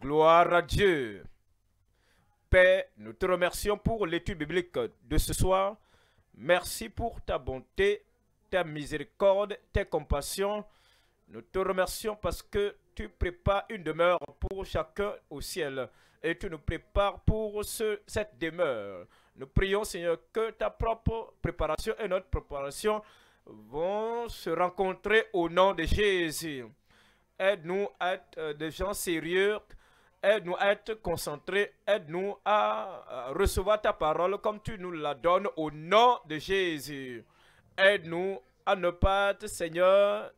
Gloire à Dieu. Père, nous te remercions pour l'étude biblique de ce soir. Merci pour ta bonté, ta miséricorde, ta compassion. Nous te remercions parce que tu prépares une demeure pour chacun au ciel et tu nous prépares pour cette demeure. Nous prions, Seigneur, que ta propre préparation et notre préparation vont se rencontrer au nom de Jésus. Aide-nous à être des gens sérieux aide-nous à être concentrés, aide-nous à recevoir ta parole comme tu nous la donnes au nom de Jésus. Aide-nous à ne pas être, Seigneur,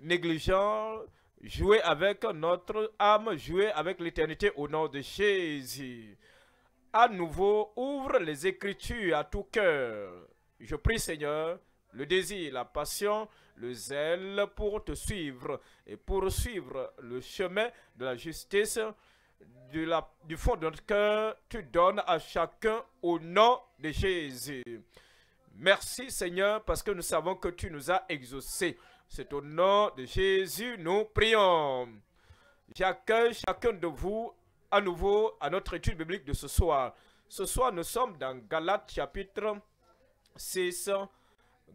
négligeant, jouer avec notre âme, jouer avec l'éternité au nom de Jésus. À nouveau, ouvre les Écritures à tout cœur. Je prie, Seigneur, le désir, la passion, le zèle pour te suivre et pour suivre le chemin de la justice, du fond de notre cœur, tu donnes à chacun au nom de Jésus. Merci Seigneur parce que nous savons que tu nous as exaucés. C'est au nom de Jésus nous prions. J'accueille chacun de vous à nouveau à notre étude biblique de ce soir. Ce soir, nous sommes dans Galates chapitre 6.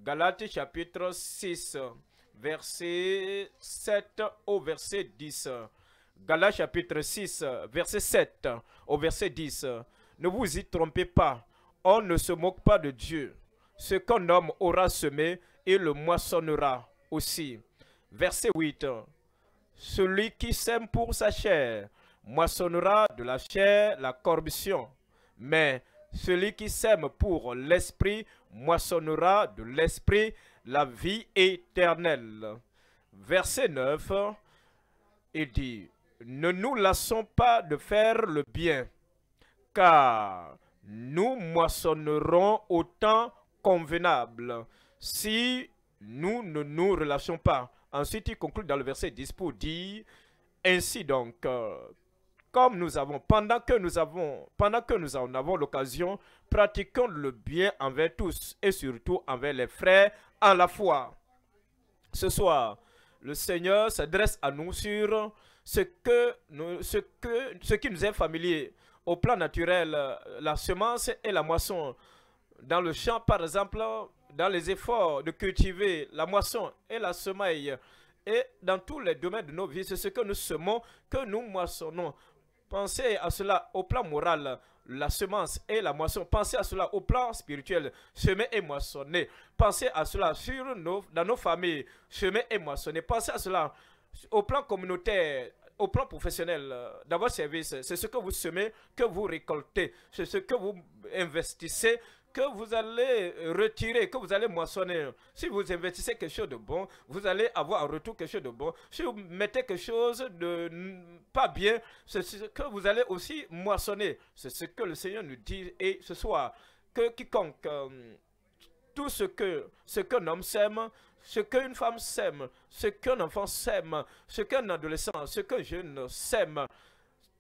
Galates chapitre 6, verset 7 au verset 10. Galates chapitre 6, verset 7 au verset 10. Ne vous y trompez pas, on ne se moque pas de Dieu. Ce qu'un homme aura semé, il le moissonnera aussi. Verset 8. Celui qui sème pour sa chair moissonnera de la chair la corruption, mais celui qui sème pour l'esprit moissonnera de l'esprit la vie éternelle. Verset 9, il dit, ne nous lassons pas de faire le bien, car nous moissonnerons au temps convenable si nous ne nous relâchons pas. Ensuite, il conclut dans le verset 10 pour dire, ainsi donc, euh, comme nous avons, pendant que nous avons, pendant que nous en avons l'occasion, pratiquons le bien envers tous et surtout envers les frères à la foi. Ce soir, le Seigneur s'adresse à nous sur ce, que nous, ce, que, ce qui nous est familier au plan naturel, euh, la semence et la moisson. Dans le champ, par exemple, dans les efforts de cultiver la moisson et la semaille, et dans tous les domaines de nos vies, c'est ce que nous semons, que nous moissonnons. Pensez à cela au plan moral, la semence et la moisson. Pensez à cela au plan spirituel, semer et moissonner. Pensez à cela sur nos, dans nos familles, semer et moissonner. Pensez à cela au plan communautaire, au plan professionnel, euh, dans votre service, c'est ce que vous semez, que vous récoltez, c'est ce que vous investissez, que vous allez retirer, que vous allez moissonner. Si vous investissez quelque chose de bon, vous allez avoir en retour quelque chose de bon. Si vous mettez quelque chose de pas bien, c'est ce que vous allez aussi moissonner. C'est ce que le Seigneur nous dit et ce soir, que quiconque, euh, tout ce que, ce que homme sème, ce qu'une femme sème, ce qu'un enfant sème, ce qu'un adolescent, ce qu'un jeune sème,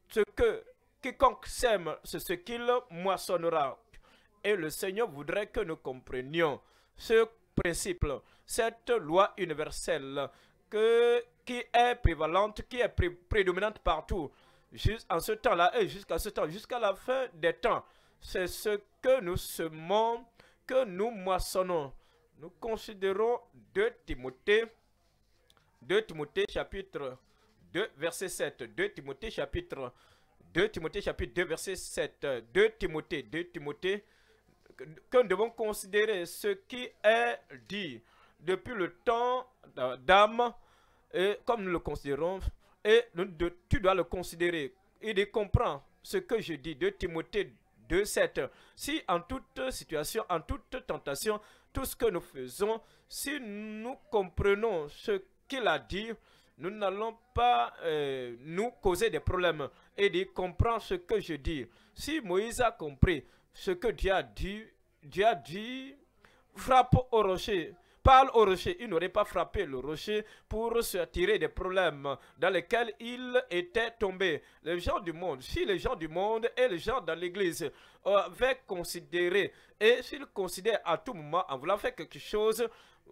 ce que quiconque sème, c'est ce qu'il moissonnera. Et le Seigneur voudrait que nous comprenions ce principe, cette loi universelle que, qui est prévalente, qui est prédominante partout, jusqu'à en ce temps-là et jusqu'à ce temps, jusqu'à la fin des temps. C'est ce que nous semons, que nous moissonnons nous considérons 2 Timothée, 2 Timothée chapitre 2 verset 7, 2 Timothée chapitre 2 Timothée chapitre 2 verset 7, 2 Timothée, 2 Timothée, que nous devons considérer ce qui est dit depuis le temps d'âme, et comme nous le considérons, et tu dois le considérer. Il comprend ce que je dis 2 Timothée 7. Si en toute situation, en toute tentation, tout ce que nous faisons, si nous comprenons ce qu'il a dit, nous n'allons pas euh, nous causer des problèmes. Et dit, comprends ce que je dis. Si Moïse a compris ce que Dieu a dit, Dieu a dit, frappe au rocher parle au rocher. Il n'aurait pas frappé le rocher pour se tirer des problèmes dans lesquels il était tombé. Les gens du monde, si les gens du monde et les gens dans l'église euh, avaient considéré et s'ils considèrent à tout moment en voulant faire quelque chose,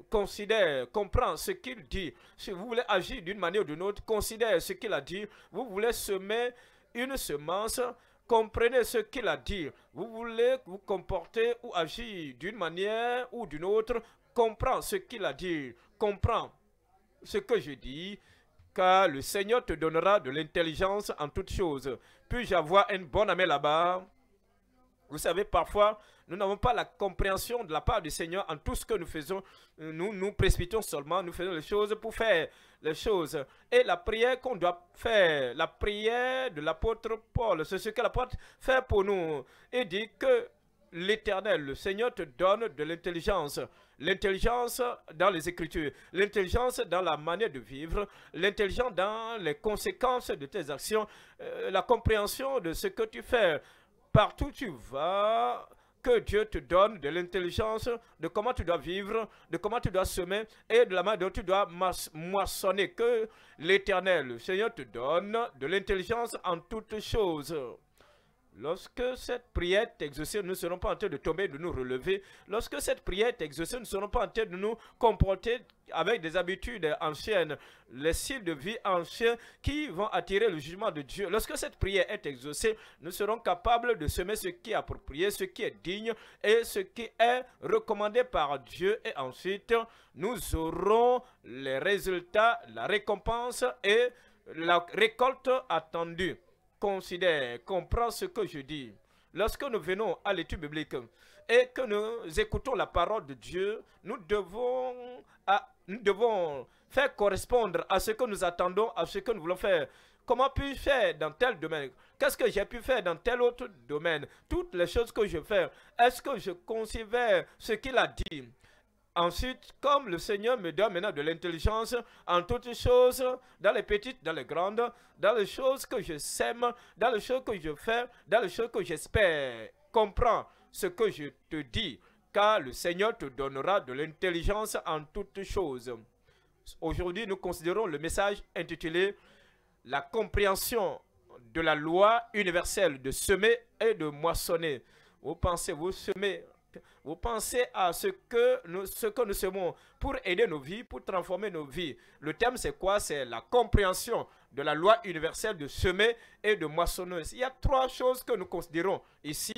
considèrent, comprennent ce qu'il dit. Si vous voulez agir d'une manière ou d'une autre, considère ce qu'il a dit. Vous voulez semer une semence, comprenez ce qu'il a dit. Vous voulez vous comporter ou agir d'une manière ou d'une autre, comprends ce qu'il a dit, comprends ce que je dis, car le Seigneur te donnera de l'intelligence en toutes choses. Puis-je avoir un bon ami là-bas Vous savez, parfois, nous n'avons pas la compréhension de la part du Seigneur en tout ce que nous faisons. Nous nous précipitons seulement, nous faisons les choses pour faire les choses. Et la prière qu'on doit faire, la prière de l'apôtre Paul, c'est ce que l'apôtre fait pour nous. Il dit que l'Éternel, le Seigneur te donne de l'intelligence L'intelligence dans les Écritures, l'intelligence dans la manière de vivre, l'intelligence dans les conséquences de tes actions, euh, la compréhension de ce que tu fais. Partout tu vas, que Dieu te donne de l'intelligence, de comment tu dois vivre, de comment tu dois semer et de la manière dont tu dois moissonner. Que l'Éternel, le Seigneur, te donne de l'intelligence en toutes choses. Lorsque cette prière est exaucée, nous ne serons pas en train de tomber, de nous relever. Lorsque cette prière est exaucée, nous ne serons pas en train de nous comporter avec des habitudes anciennes, les styles de vie anciens qui vont attirer le jugement de Dieu. Lorsque cette prière est exaucée, nous serons capables de semer ce qui est approprié, ce qui est digne et ce qui est recommandé par Dieu. Et ensuite, nous aurons les résultats, la récompense et la récolte attendue considère, comprend ce que je dis, lorsque nous venons à l'étude biblique et que nous écoutons la parole de Dieu, nous devons, nous devons faire correspondre à ce que nous attendons, à ce que nous voulons faire. Comment puis-je faire dans tel domaine Qu'est-ce que j'ai pu faire dans tel autre domaine Toutes les choses que je fais, est-ce que je considère ce qu'il a dit Ensuite, comme le Seigneur me donne maintenant de l'intelligence en toutes choses, dans les petites, dans les grandes, dans les choses que je sème, dans les choses que je fais, dans les choses que j'espère, comprends ce que je te dis, car le Seigneur te donnera de l'intelligence en toutes choses. Aujourd'hui, nous considérons le message intitulé La compréhension de la loi universelle de semer et de moissonner. Vous pensez, vous semez vous pensez à ce que nous, ce que nous pour aider nos vies, pour transformer nos vies. Le thème, c'est quoi C'est la compréhension de la loi universelle de semer et de moissonneuse. Il y a trois choses que nous considérons ici.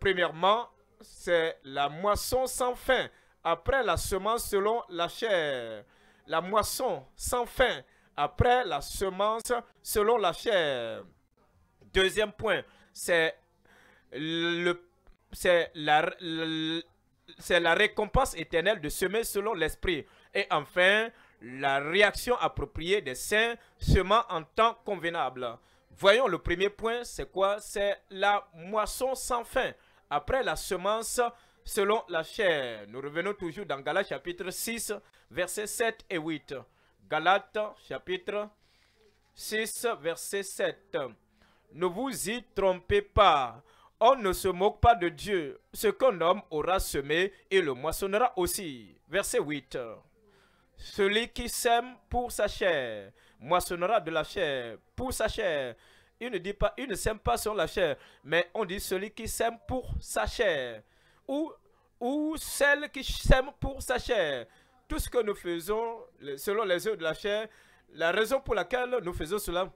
Premièrement, c'est la moisson sans fin. Après la semence selon la chair. La moisson sans fin. Après la semence selon la chair. Deuxième point, c'est le c'est la, c'est la récompense éternelle de semer selon l'esprit. Et enfin, la réaction appropriée des saints, semant en temps convenable. Voyons le premier point, c'est quoi C'est la moisson sans fin. Après la semence, selon la chair. Nous revenons toujours dans Galates chapitre 6, versets 7 et 8. Galates chapitre 6, verset 7. Ne vous y trompez pas on ne se moque pas de Dieu. Ce qu'un homme aura semé, il le moissonnera aussi. Verset 8. Celui qui sème pour sa chair, moissonnera de la chair, pour sa chair. Il ne dit pas, il ne sème pas sur la chair, mais on dit celui qui sème pour sa chair. Ou, ou celle qui sème pour sa chair. Tout ce que nous faisons, selon les yeux de la chair, la raison pour laquelle nous faisons cela,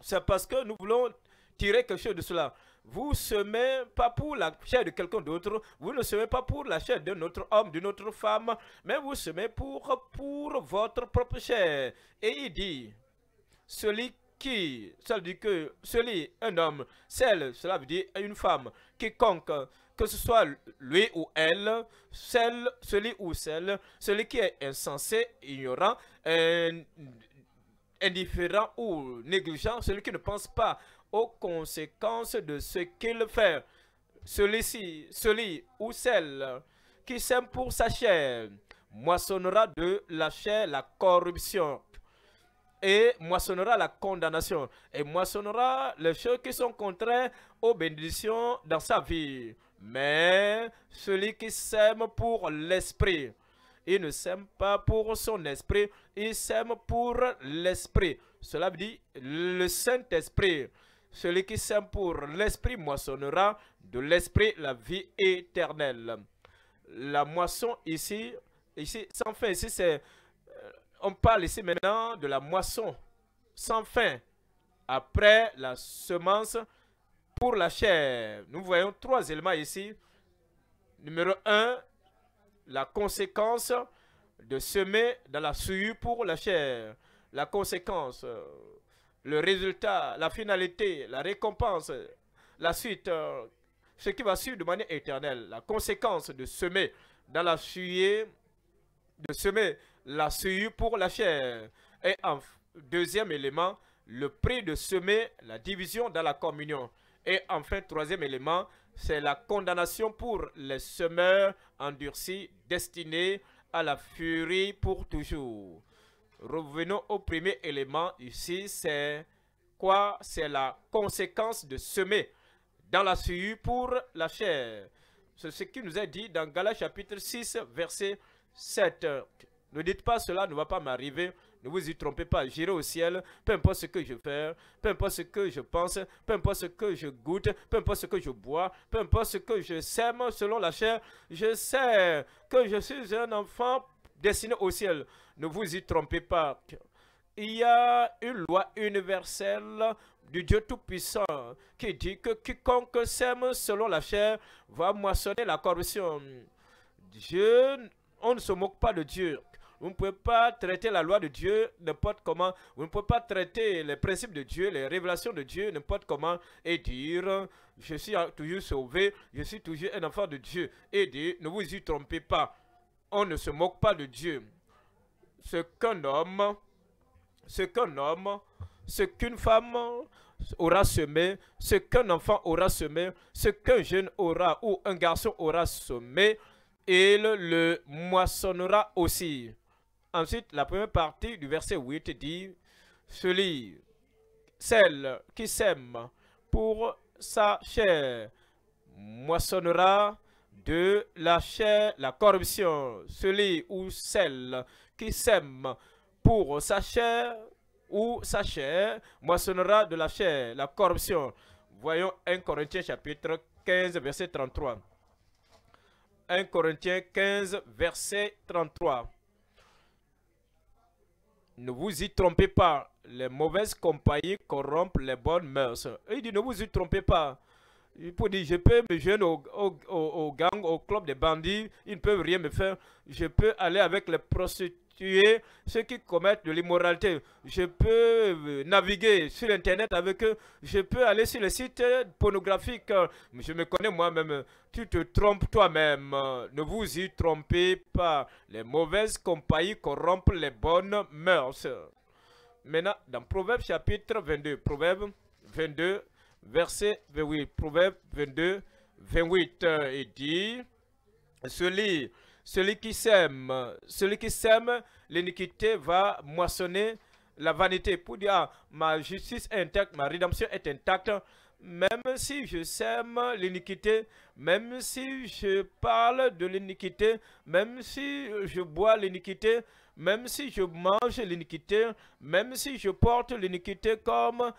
c'est parce que nous voulons tirer quelque chose de cela. Vous semez pas pour la chair de quelqu'un d'autre, vous ne semez pas pour la chair d'un autre homme, d'une autre femme, mais vous semez pour, pour votre propre chair. Et il dit, celui qui, ça veut dire que celui, un homme, celle, cela veut dire une femme, quiconque, que ce soit lui ou elle, celle, celui ou celle, celui qui est insensé, ignorant, indifférent ou négligent, celui qui ne pense pas aux conséquences de ce qu'il fait. Celui-ci, celui ou celle qui sème pour sa chair, moissonnera de la chair la corruption et moissonnera la condamnation et moissonnera les choses qui sont contraires aux bénédictions dans sa vie. Mais celui qui sème pour l'esprit, il ne sème pas pour son esprit, il sème pour l'esprit. Cela dit le Saint-Esprit. Celui qui sème pour l'esprit moissonnera de l'esprit la vie éternelle. La moisson ici, ici sans fin, ici c'est... Euh, on parle ici maintenant de la moisson sans fin après la semence pour la chair. Nous voyons trois éléments ici. Numéro un, la conséquence de semer dans la souillure pour la chair. La conséquence, euh, le résultat, la finalité, la récompense, la suite, euh, ce qui va suivre de manière éternelle, la conséquence de semer dans la suie, de semer la suie pour la chair. Et en deuxième élément, le prix de semer, la division dans la communion. Et enfin, troisième élément, c'est la condamnation pour les semeurs endurcis destinés à la furie pour toujours. Revenons au premier élément ici, c'est quoi C'est la conséquence de semer dans la suie pour la chair. C'est ce qui nous est dit dans Galates chapitre 6, verset 7. Ne dites pas cela ne va pas m'arriver. Ne vous y trompez pas. J'irai au ciel, peu importe ce que je fais, peu importe ce que je pense, peu importe ce que je goûte, peu importe ce que je bois, peu importe ce que je sème selon la chair. Je sais que je suis un enfant destiné au ciel. Ne vous y trompez pas. Il y a une loi universelle du Dieu Tout-Puissant qui dit que quiconque sème selon la chair va moissonner la corruption. Dieu, on ne se moque pas de Dieu. Vous ne pouvez pas traiter la loi de Dieu n'importe comment. Vous ne pouvez pas traiter les principes de Dieu, les révélations de Dieu n'importe comment et dire « Je suis toujours sauvé, je suis toujours un enfant de Dieu » et dire « Ne vous y trompez pas » on ne se moque pas de Dieu. Ce qu'un homme, ce qu'un homme, ce qu'une femme aura semé, ce qu'un enfant aura semé, ce qu'un jeune aura ou un garçon aura semé, il le moissonnera aussi. Ensuite, la première partie du verset 8 dit, celui, celle qui sème pour sa chair moissonnera de la chair, la corruption, celui ou celle qui sème pour sa chair ou sa chair moissonnera de la chair, la corruption. Voyons 1 Corinthiens chapitre 15, verset 33. 1 Corinthiens 15, verset 33. Ne vous y trompez pas, les mauvaises compagnies corrompent les bonnes mœurs. Il dit, ne vous y trompez pas, pour dire, je peux me joindre au, au, gang, au club des bandits, ils ne peuvent rien me faire. Je peux aller avec les prostituées, ceux qui commettent de l'immoralité. Je peux euh, naviguer sur Internet avec eux. Je peux aller sur les sites euh, pornographiques. Je me connais moi-même. Tu te trompes toi-même. Ne vous y trompez pas. Les mauvaises compagnies corrompent les bonnes mœurs. Maintenant, dans Proverbe chapitre 22, Proverbe 22, verset 28, Proverbe 22, 28, euh, il dit, celui, celui qui sème, celui qui sème l'iniquité va moissonner la vanité. Pour dire, ah, ma justice est intacte, ma rédemption est intacte, même si je sème l'iniquité, même si je parle de l'iniquité, même si je bois l'iniquité, même si je mange l'iniquité, même si je porte l'iniquité comme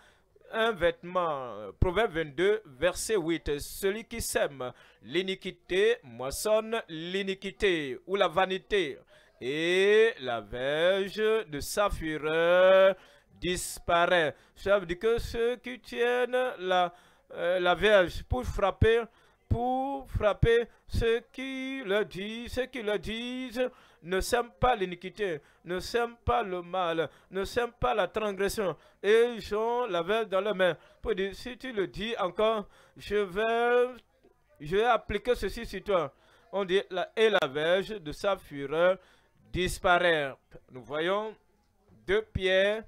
un vêtement. Euh, Proverbe 22, verset 8. Celui qui sème l'iniquité moissonne l'iniquité ou la vanité, et la verge de sa fureur disparaît. Ça veut dire que ceux qui tiennent la, euh, la verge pour frapper, pour frapper ceux qui le disent, ceux qui le disent, ne sème pas l'iniquité, ne sème pas le mal, ne sème pas la transgression. Et ils ont la veille dans la main. Pour si tu le dis encore, je vais, je vais appliquer ceci sur toi. On dit, la, et la de sa fureur disparaît. Nous voyons 2 Pierre,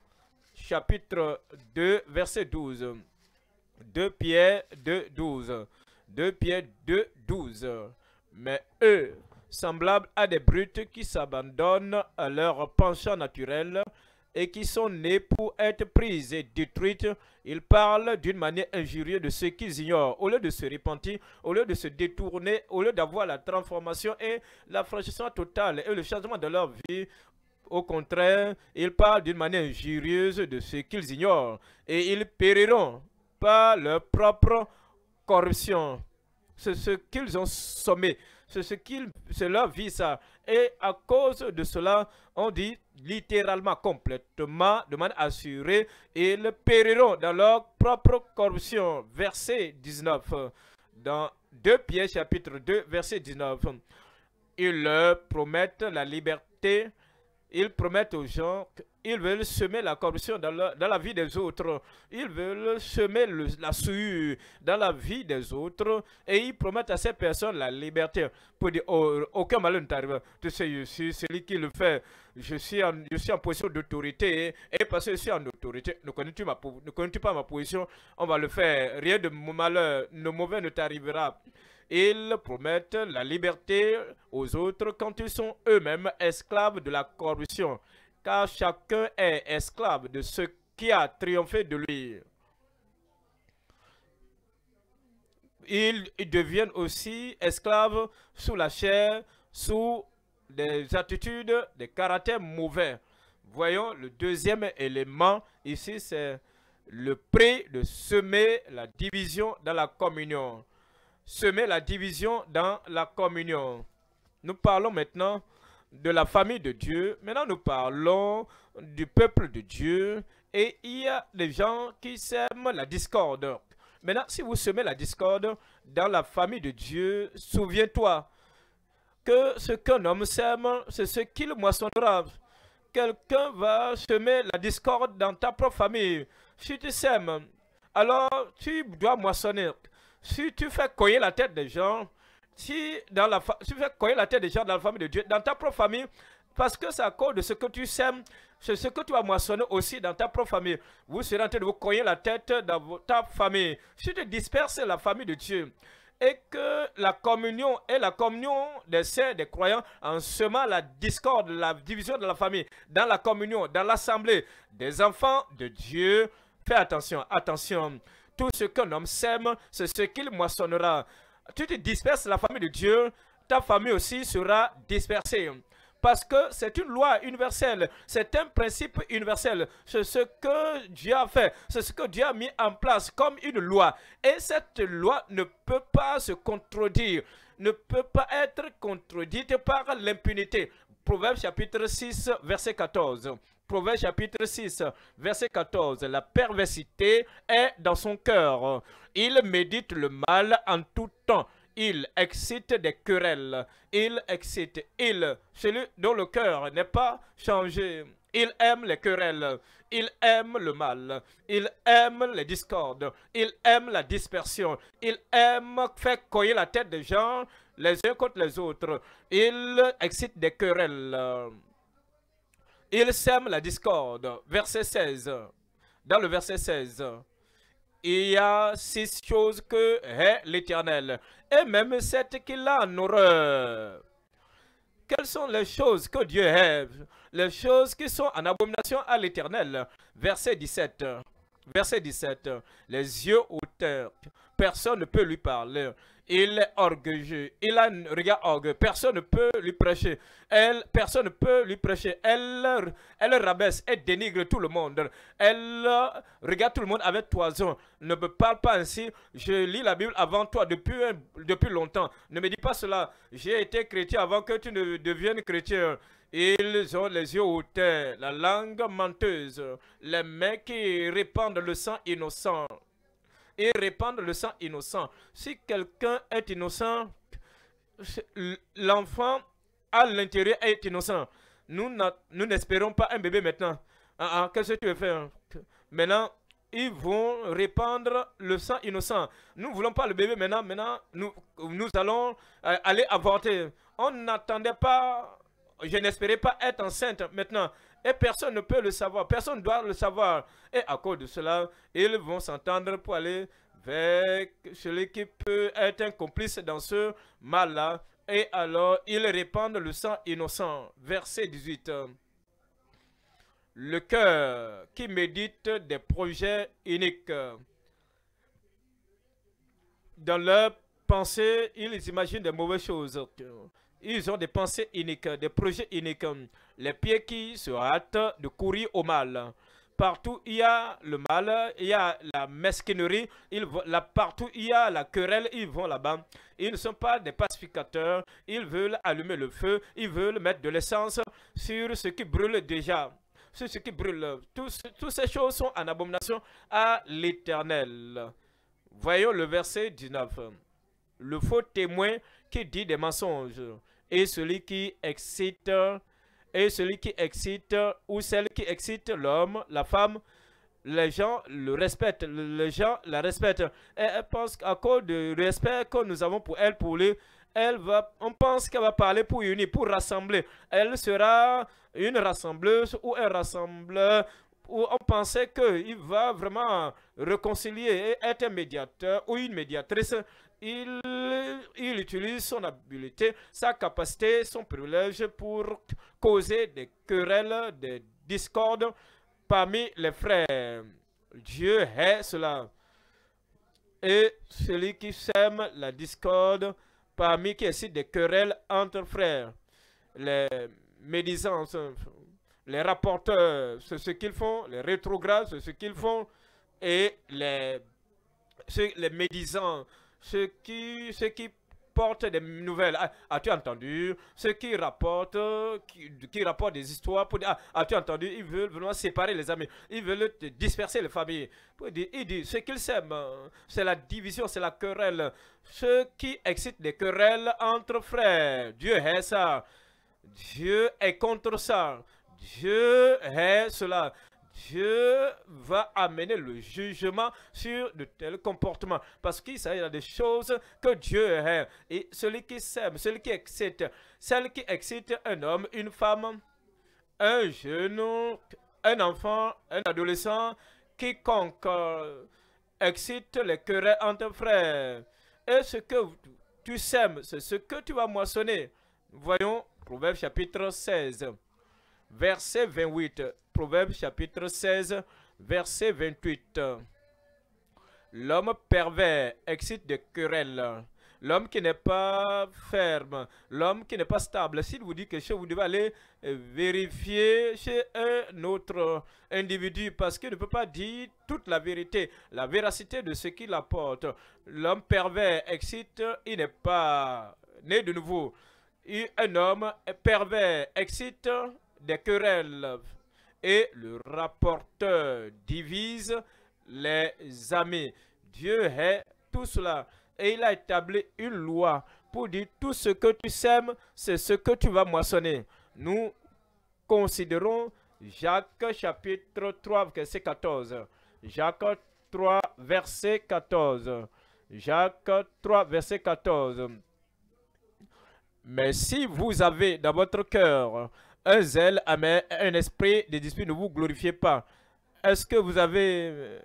chapitre 2, verset 12. 2 Pierre 2, 12. 2 Pierre 2, 12. Mais eux, semblables à des brutes qui s'abandonnent à leur penchant naturel et qui sont nés pour être prises et détruites. Ils parlent d'une manière injurieuse de ce qu'ils ignorent. Au lieu de se repentir, au lieu de se détourner, au lieu d'avoir la transformation et l'affranchissement total et le changement de leur vie, au contraire, ils parlent d'une manière injurieuse de ce qu'ils ignorent. Et ils périront par leur propre corruption. C'est ce qu'ils ont sommé. C'est ce qu'il, cela ça. Et à cause de cela, on dit littéralement, complètement, de manière assurée, ils périront dans leur propre corruption. Verset 19. Dans 2 Pierre chapitre 2, verset 19. Ils leur promettent la liberté. Ils promettent aux gens ils veulent semer la corruption dans la, vie des autres. Ils veulent semer la souillure dans la vie des autres. Et ils promettent à ces personnes la liberté. Pour dire, aucun malheur ne t'arrive. Tu sais, je suis celui qui le fait. Je suis en, en position d'autorité. Et parce que je suis en autorité, ne connais-tu, ne connais-tu pas ma position On va le faire. Rien de malheur, de mauvais ne t'arrivera. Ils promettent la liberté aux autres quand ils sont eux-mêmes esclaves de la corruption car chacun est esclave de ce qui a triomphé de lui. Ils deviennent aussi esclaves sous la chair, sous des attitudes, des caractères mauvais. Voyons le deuxième élément ici, c'est le prix de semer la division dans la communion. Semer la division dans la communion. Nous parlons maintenant de la famille de Dieu. Maintenant, nous parlons du peuple de Dieu. Et il y a des gens qui sèment la discorde. Maintenant, si vous semez la discorde dans la famille de Dieu, souviens-toi que ce qu'un homme sème, c'est ce qu'il moissonnera. Quelqu'un va semer la discorde dans ta propre famille. Si tu sèmes, alors tu dois moissonner. Si tu fais cogner la tête des gens, si, dans la si vous la tête des gens dans la famille de Dieu, dans ta propre famille, parce que c'est à cause de ce que tu sèmes, c'est ce que tu vas moissonner aussi dans ta propre famille. Vous serez en train de vous cogner la tête dans ta famille. Si tu disperses la famille de Dieu et que la communion est la communion des saints, des croyants, en semant la discorde, la division de la famille, dans la communion, dans l'assemblée des enfants de Dieu, fais attention, attention. Tout ce qu'un homme sème, c'est ce qu'il moissonnera tu te disperses la famille de Dieu, ta famille aussi sera dispersée. Parce que c'est une loi universelle, c'est un principe universel. C'est ce que Dieu a fait, c'est ce que Dieu a mis en place comme une loi. Et cette loi ne peut pas se contredire, ne peut pas être contredite par l'impunité. Proverbe chapitre 6, verset 14. Proverbe chapitre 6, verset 14. La perversité est dans son cœur. Il médite le mal en tout temps. Il excite des querelles. Il excite. Il, celui dont le cœur n'est pas changé. Il aime les querelles, il aime le mal, il aime les discordes, il aime la dispersion, il aime faire coyer la tête des gens les uns contre les autres. Il excite des querelles. Il sème la discorde. Verset 16. Dans le verset 16, il y a six choses que est l'Éternel, et même sept qu'il a en horreur. Quelles sont les choses que Dieu hait Les choses qui sont en abomination à l'Éternel. Verset 17. Verset 17. Les yeux hauteurs, personne ne peut lui parler. Il est orgueilleux. Il a un regard orgueilleux. Personne ne peut lui prêcher. Elle, personne ne peut lui prêcher. Elle, elle rabaisse et dénigre tout le monde. Elle regarde tout le monde avec toison. Ne me parle pas ainsi. Je lis la Bible avant toi depuis, depuis longtemps. Ne me dis pas cela. J'ai été chrétien avant que tu ne deviennes chrétien. Ils ont les yeux hauts, la langue menteuse, les mains qui répandent le sang innocent et répandre le sang innocent. Si quelqu'un est innocent, l'enfant à l'intérieur est innocent. Nous n'espérons pas un bébé maintenant. Ah, ah, qu'est-ce que tu veux faire Maintenant, ils vont répandre le sang innocent. Nous voulons pas le bébé maintenant. Maintenant, nous, nous allons euh, aller avorter. On n'attendait pas, je n'espérais pas être enceinte maintenant. Et personne ne peut le savoir, personne ne doit le savoir. Et à cause de cela, ils vont s'entendre pour aller vers celui qui peut être un complice dans ce mal-là. Et alors, ils répandent le sang innocent. Verset 18. Le cœur qui médite des projets uniques. Dans leur pensée, ils imaginent des mauvaises choses. Ils ont des pensées uniques, des projets uniques les pieds qui se hâtent de courir au mal. Partout il y a le mal, il y a la mesquinerie, ils vont, partout il y a la querelle, ils vont là-bas. Ils ne sont pas des pacificateurs, ils veulent allumer le feu, ils veulent mettre de l'essence sur ce qui brûle déjà. Sur ce qui brûle, toutes ces choses sont en abomination à l'éternel. Voyons le verset 19. Le faux témoin qui dit des mensonges et celui qui excite et celui qui excite ou celle qui excite l'homme, la femme, les gens le respectent, les gens la respectent. Et elle pense qu'à cause du respect que nous avons pour elle, pour lui, elle va, on pense qu'elle va parler pour unir, pour rassembler. Elle sera une rassembleuse ou un rassembleur où on pensait qu'il va vraiment réconcilier et être un médiateur ou une médiatrice il, utilise son habileté, sa capacité, son privilège pour causer des querelles, des discordes parmi les frères. Dieu est cela. Et celui qui sème la discorde parmi qui est des querelles entre frères, les médisants, les rapporteurs, c'est ce qu'ils font, les rétrogrades, c'est ce qu'ils font, et les, les médisants, ceux qui, ce qui portent des nouvelles. Ah, as-tu entendu ce qui rapportent, qui, qui des histoires pour ah, as-tu entendu Ils veulent vraiment séparer les amis. Ils veulent disperser les familles. ce qu'ils s'aiment, c'est la division, c'est la querelle. ce qui excite des querelles entre frères. Dieu est ça. Dieu est contre ça. Dieu est cela. Dieu va amener le jugement sur de tels comportements. Parce qu'il s'agit des choses que Dieu aime. Et celui qui sème, celui qui excite, celle qui excite un homme, une femme, un jeune, un enfant, un adolescent, quiconque euh, excite les querelles entre frères. Et ce que tu sèmes, c'est ce que tu vas moissonner. Voyons Proverbe chapitre 16, verset 28. Proverbe chapitre 16, verset 28. L'homme pervers excite des querelles. L'homme qui n'est pas ferme, l'homme qui n'est pas stable. S'il vous dit que chose, vous devez aller euh, vérifier chez un autre individu parce qu'il ne peut pas dire toute la vérité, la véracité de ce qu'il apporte. L'homme pervers excite, il n'est pas né de nouveau. un homme pervers excite des querelles et le rapporteur divise les amis. Dieu est tout cela et il a établi une loi pour dire tout ce que tu sèmes, c'est ce que tu vas moissonner. Nous considérons Jacques chapitre 3 verset 14. Jacques 3 verset 14. Jacques 3 verset 14. Mais si vous avez dans votre cœur un zèle amer, ah, un esprit de dispute, ne vous glorifiez pas. Est-ce que vous avez euh,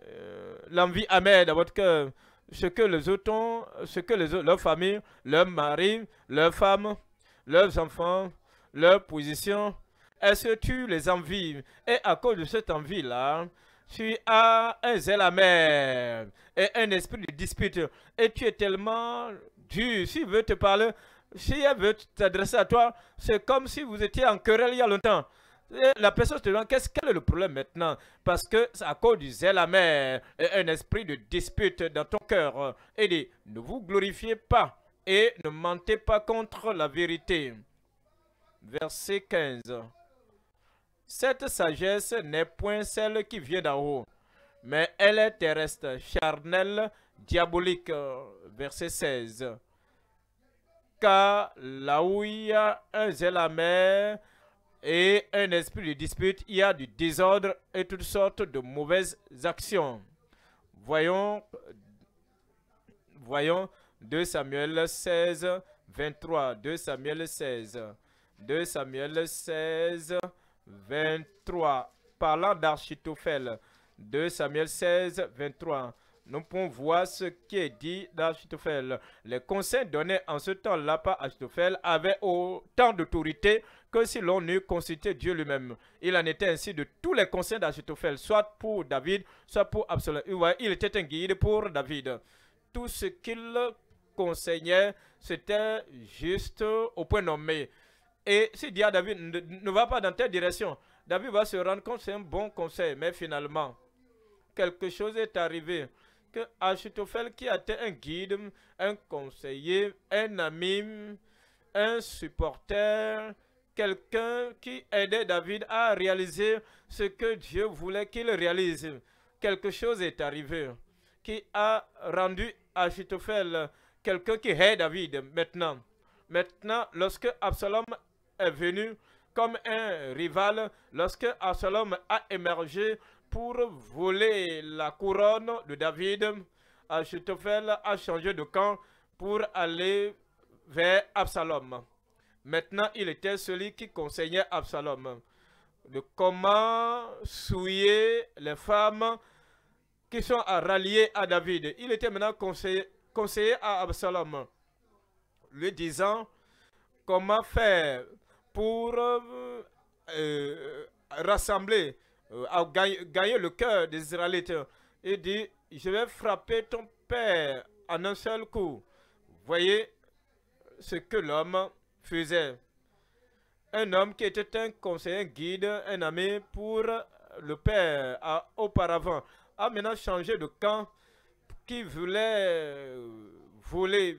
l'envie amère dans votre cœur Ce que les autres ont, ce que les familles, leur famille, leur mari, leurs femmes, leurs enfants, leurs position, est-ce que tu les envies Et à cause de cette envie-là, tu as un zèle amer et un esprit de dispute. Et tu es tellement dur. S'il veut te parler, si elle veut s'adresser à toi, c'est comme si vous étiez en querelle il y a longtemps. la personne se demande qu'est-ce quel est le problème maintenant Parce que à cause du zèle et un esprit de dispute dans ton cœur. Euh, et dit, ne vous glorifiez pas et ne mentez pas contre la vérité. Verset 15. Cette sagesse n'est point celle qui vient d'en haut, mais elle est terrestre, charnelle, diabolique. Verset 16 là où il y a un zèle et un esprit de dispute, il y a du désordre et toutes sortes de mauvaises actions. Voyons, voyons 2 Samuel 16, 23. 2 Samuel 16. 2 Samuel 16, 23. Parlant d'Architophel. 2 Samuel 16, 23. Nous pouvons voir ce qui est dit d'Achitophel. Les conseils donnés en ce temps-là par Achitophel avaient autant d'autorité que si l'on eût consulté Dieu lui-même. Il en était ainsi de tous les conseils d'Achitophel, soit pour David, soit pour Absalom. Il était un guide pour David. Tout ce qu'il conseillait, c'était juste au point nommé. Et si dit à David, ne, va pas dans telle direction, David va se rendre compte c'est un bon conseil. Mais finalement, quelque chose est arrivé. Achitophel qui était un guide, un conseiller, un ami, un supporter, quelqu'un qui aidait David à réaliser ce que Dieu voulait qu'il réalise. Quelque chose est arrivé qui a rendu Achitophel quelqu'un qui est David maintenant. Maintenant, lorsque Absalom est venu comme un rival, lorsque Absalom a émergé pour voler la couronne de David, Achitophel a changé de camp pour aller vers Absalom. Maintenant, il était celui qui conseillait Absalom de comment souiller les femmes qui sont à rallier à David. Il était maintenant conseiller, conseiller à Absalom, lui disant comment faire pour euh, rassembler euh, a gagné, le cœur des Israélites. et dit, je vais frapper ton père en un seul coup. Voyez ce que l'homme faisait. Un homme qui était un conseiller, un guide, un ami pour le père a, auparavant, a maintenant changé de camp qui voulait euh, voler,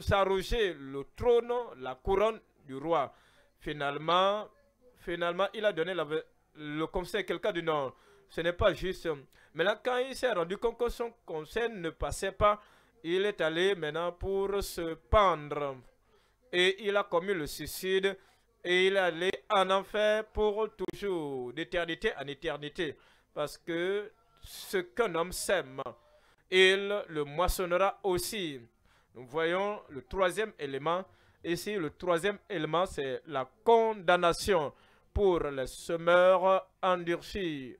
s'arroger le trône, la couronne du roi. Finalement, finalement, il a donné la, le conseil quelqu'un dit nord ce n'est pas juste. Maintenant, quand il s'est rendu compte que son conseil ne passait pas, il est allé maintenant pour se pendre. Et il a commis le suicide et il est allé en enfer pour toujours, d'éternité en éternité. Parce que ce qu'un homme sème, il le moissonnera aussi. Nous voyons le troisième élément. Ici, le troisième élément, c'est la condamnation pour les semeurs endurcis.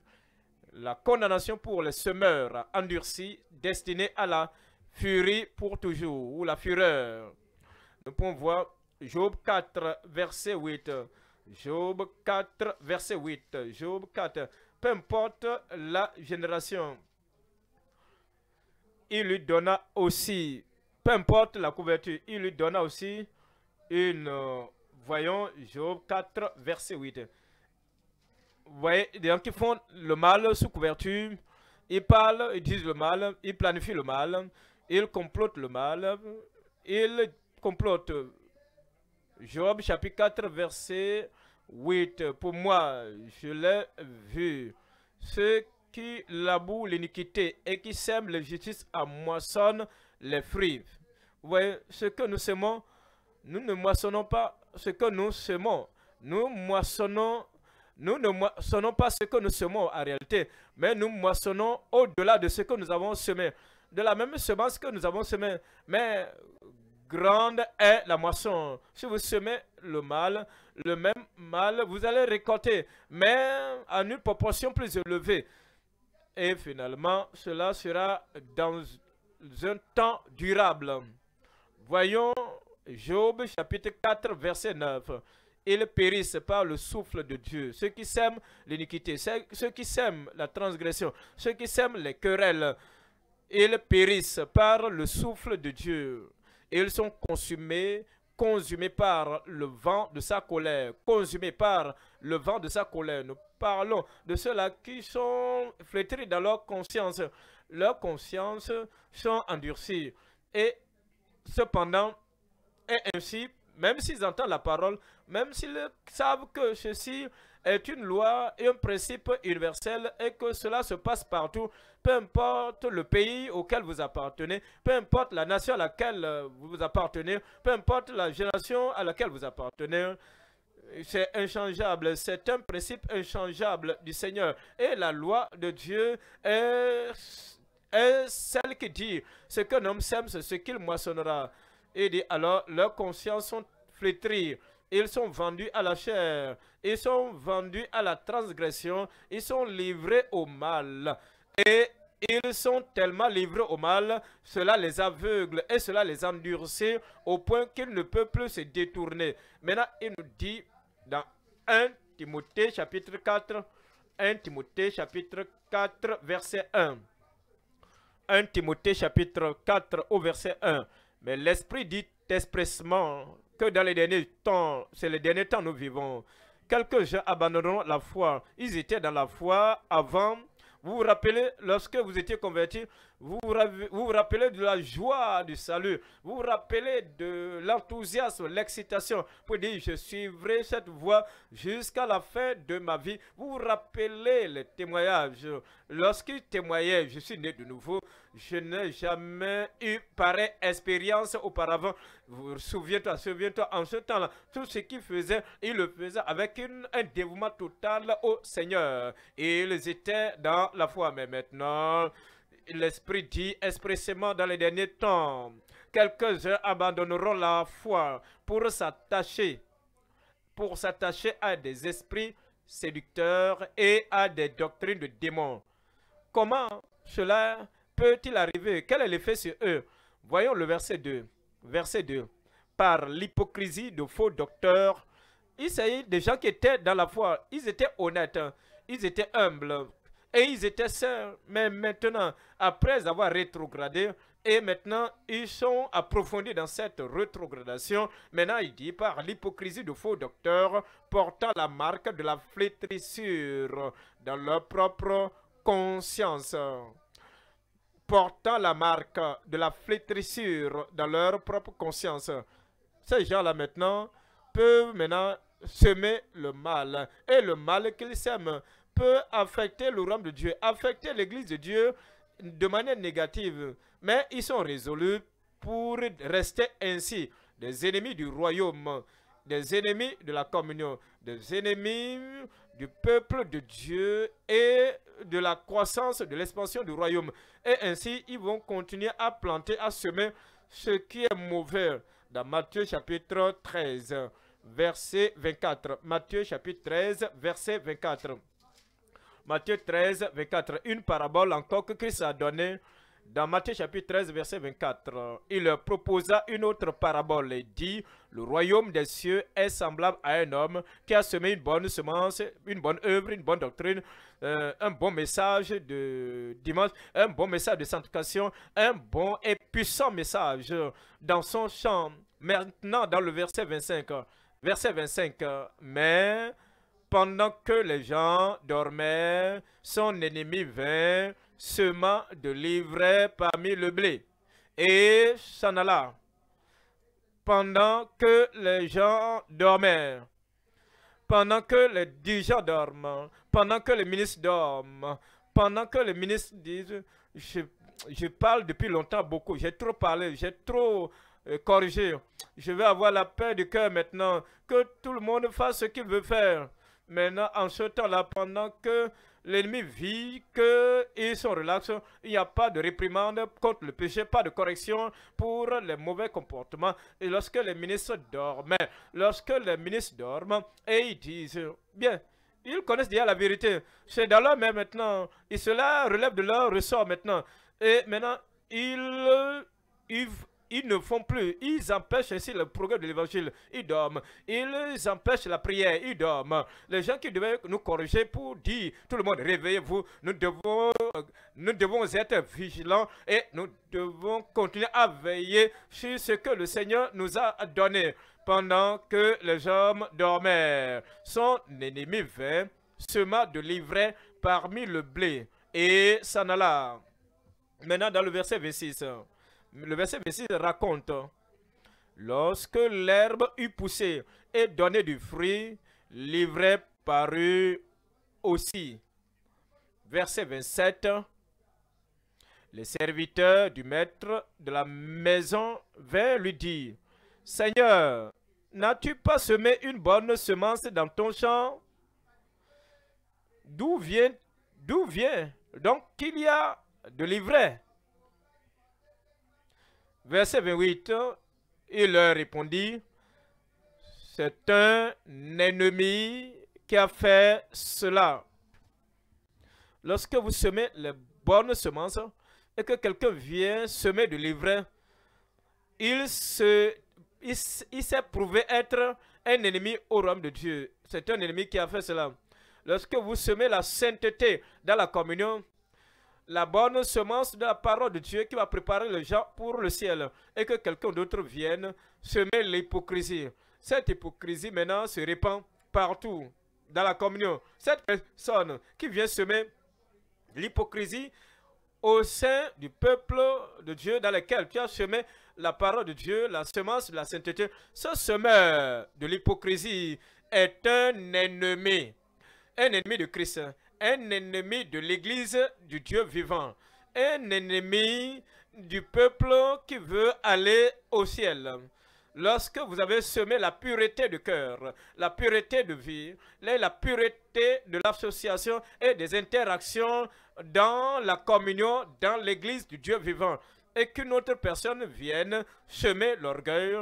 La condamnation pour les semeurs endurcis Destinée à la furie pour toujours ou la fureur. Nous pouvons voir Job 4, verset 8. Job 4, verset 8. Job 4. Peu importe la génération. Il lui donna aussi, peu importe la couverture, il lui donna aussi une euh, Voyons Job 4, verset 8. Vous voyez, des gens qui font le mal sous couverture, ils parlent, ils disent le mal, ils planifient le mal, ils complotent le mal, ils complotent. Job chapitre 4, verset 8. Pour moi, je l'ai vu. Ceux qui labourent l'iniquité et qui sèment l'injustice moissonnent les fruits. Vous voyez, ce que nous semons, nous ne moissonnons pas ce que nous semons. Nous moissonnons, nous ne moissonnons pas ce que nous semons en réalité, mais nous moissonnons au-delà de ce que nous avons semé. De la même semence que nous avons semé, mais grande est la moisson. Si vous semez le mal, le même mal, vous allez récolter, mais en une proportion plus élevée. Et finalement, cela sera dans un temps durable. Voyons Job chapitre 4 verset 9. Ils périssent par le souffle de Dieu. Ceux qui sèment l'iniquité, ceux qui sèment la transgression, ceux qui sèment les querelles, ils périssent par le souffle de Dieu. Ils sont consumés, consumés par le vent de sa colère, consumés par le vent de sa colère. Nous parlons de ceux-là qui sont flétris dans leur conscience. Leur conscience sont endurcies. Et cependant, et ainsi, même s'ils entendent la parole, même s'ils savent que ceci est une loi et un principe universel et que cela se passe partout, peu importe le pays auquel vous appartenez, peu importe la nation à laquelle euh, vous appartenez, peu importe la génération à laquelle vous appartenez, c'est inchangeable, c'est un principe inchangeable du Seigneur. Et la loi de Dieu est, celle qui dit, ce qu'un homme sème, c'est ce qu'il moissonnera. Et dit alors, leurs consciences sont flétries. Ils sont vendus à la chair. Ils sont vendus à la transgression. Ils sont livrés au mal. Et ils sont tellement livrés au mal, cela les aveugle et cela les endurcit au point qu'ils ne peuvent plus se détourner. Maintenant, il nous dit dans 1 Timothée chapitre 4, 1 Timothée chapitre 4 verset 1. 1 Timothée chapitre 4 au verset 1. Mais l'Esprit dit expressément que dans les derniers temps, c'est les derniers temps nous vivons, quelques gens abandonneront la foi. Ils étaient dans la foi avant. Vous vous rappelez, lorsque vous étiez convertis, vous vous, rappelez de la joie du salut. Vous vous rappelez de l'enthousiasme, l'excitation pour dire je suivrai cette voie jusqu'à la fin de ma vie. Vous vous rappelez les témoignages. Lorsqu'il témoignait, je suis né de nouveau. Je n'ai jamais eu pareille expérience auparavant. Vous souviens-toi, souviens-toi, en ce temps-là, tout ce qu'il faisait, il le faisait avec un dévouement total au Seigneur. Ils étaient dans la foi, mais maintenant l'Esprit dit expressément dans les derniers temps, quelques-uns abandonneront la foi pour s'attacher, pour s'attacher à des esprits séducteurs et à des doctrines de démons. Comment cela peut-il arriver Quel est l'effet sur eux Voyons le verset 2. Verset 2. Par l'hypocrisie de faux docteurs, il s'agit des gens qui étaient dans la foi. Ils étaient honnêtes, ils étaient humbles, et ils étaient sœurs, Mais maintenant, après avoir rétrogradé, et maintenant, ils sont approfondis dans cette rétrogradation. Maintenant, il dit par l'hypocrisie de faux docteurs portant la marque de la flétrissure dans leur propre conscience. Portant la marque de la flétrissure dans leur propre conscience. Ces gens-là maintenant peuvent maintenant semer le mal. Et le mal qu'ils sèment peut affecter le royaume de Dieu, affecter l'église de Dieu de manière négative. Mais ils sont résolus pour rester ainsi, des ennemis du royaume, des ennemis de la communion, des ennemis du peuple de Dieu et de la croissance, de l'expansion du royaume. Et ainsi, ils vont continuer à planter, à semer ce qui est mauvais. Dans Matthieu chapitre 13, verset 24. Matthieu chapitre 13, verset 24. Matthieu 13, 24. Une parabole encore que Christ a donnée dans Matthieu chapitre 13, verset 24. Il leur proposa une autre parabole et dit, le royaume des cieux est semblable à un homme qui a semé une bonne semence, une bonne œuvre, une bonne doctrine, euh, un bon message de dimanche, un bon message de sanctification, un bon et puissant message dans son champ. Maintenant, dans le verset 25, verset 25, mais pendant que les gens dormaient, son ennemi vint, semer de l'ivraie parmi le blé, et s'en alla. Pendant que les gens dormaient, pendant que les dirigeants dorment, pendant que les ministres dorment, pendant que les ministres disent, je, parle depuis longtemps beaucoup, j'ai trop parlé, j'ai trop euh, corrigé, je veux avoir la paix du cœur maintenant, que tout le monde fasse ce qu'il veut faire. Maintenant, en ce temps-là, pendant que l'ennemi vit, qu'ils sont relaxés il n'y a pas de réprimande contre le péché, pas de correction pour les mauvais comportements. Et lorsque les ministres dorment, lorsque les ministres dorment, et ils disent, bien, ils connaissent déjà la vérité. C'est dans leur main maintenant. Et cela relève de leur ressort maintenant. Et maintenant, ils ils ne font plus. Ils empêchent ainsi le progrès de l'évangile. Ils dorment. Ils empêchent la prière. Ils dorment. Les gens qui devaient nous corriger pour dire, tout le monde, réveillez-vous. Nous devons, euh, nous devons être vigilants et nous devons continuer à veiller sur ce que le Seigneur nous a donné. Pendant que les hommes dormaient, son ennemi vint, sema de l'ivraie parmi le blé et s'en alla. Maintenant, dans le verset 26 le verset 26 raconte Lorsque l'herbe eut poussé et donné du fruit, l'ivraie parut aussi. Verset 27 Les serviteurs du maître de la maison vinrent lui dire Seigneur, n'as-tu pas semé une bonne semence dans ton champ D'où vient, d'où vient donc qu'il y a de l'ivraie Verset 28, il leur répondit, c'est un ennemi qui a fait cela. Lorsque vous semez les bonnes semences et que quelqu'un vient semer du livret, il s'est prouvé être un ennemi au royaume de Dieu. C'est un ennemi qui a fait cela. Lorsque vous semez la sainteté dans la communion, la bonne semence de la parole de Dieu qui va préparer les gens pour le ciel et que quelqu'un d'autre vienne semer l'hypocrisie. Cette hypocrisie maintenant se répand partout dans la communion. Cette personne qui vient semer l'hypocrisie au sein du peuple de Dieu dans lequel tu as semé la parole de Dieu, la semence de la sainteté, ce semeur de l'hypocrisie est un ennemi, un ennemi de Christ, un ennemi de l'Église du Dieu vivant, un ennemi du peuple qui veut aller au ciel. Lorsque vous avez semé la pureté de cœur, la pureté de vie, la pureté de l'association et des interactions dans la communion, dans l'église du Dieu vivant, et qu'une autre personne vienne semer l'orgueil,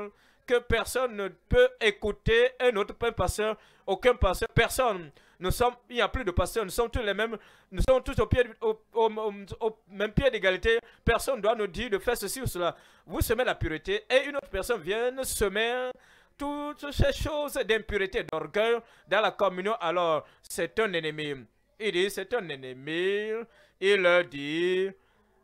que personne ne peut écouter, un autre pasteur, aucun pasteur, personne nous sommes, il n'y a plus de pasteur, nous sommes tous les mêmes, nous sommes tous au, même pied d'égalité. Personne ne doit nous dire de faire ceci ou cela. Vous semez la pureté et une autre personne vient semer toutes ces choses d'impureté, d'orgueil dans la communion. Alors, c'est un ennemi. Il dit, c'est un ennemi. Il leur dit,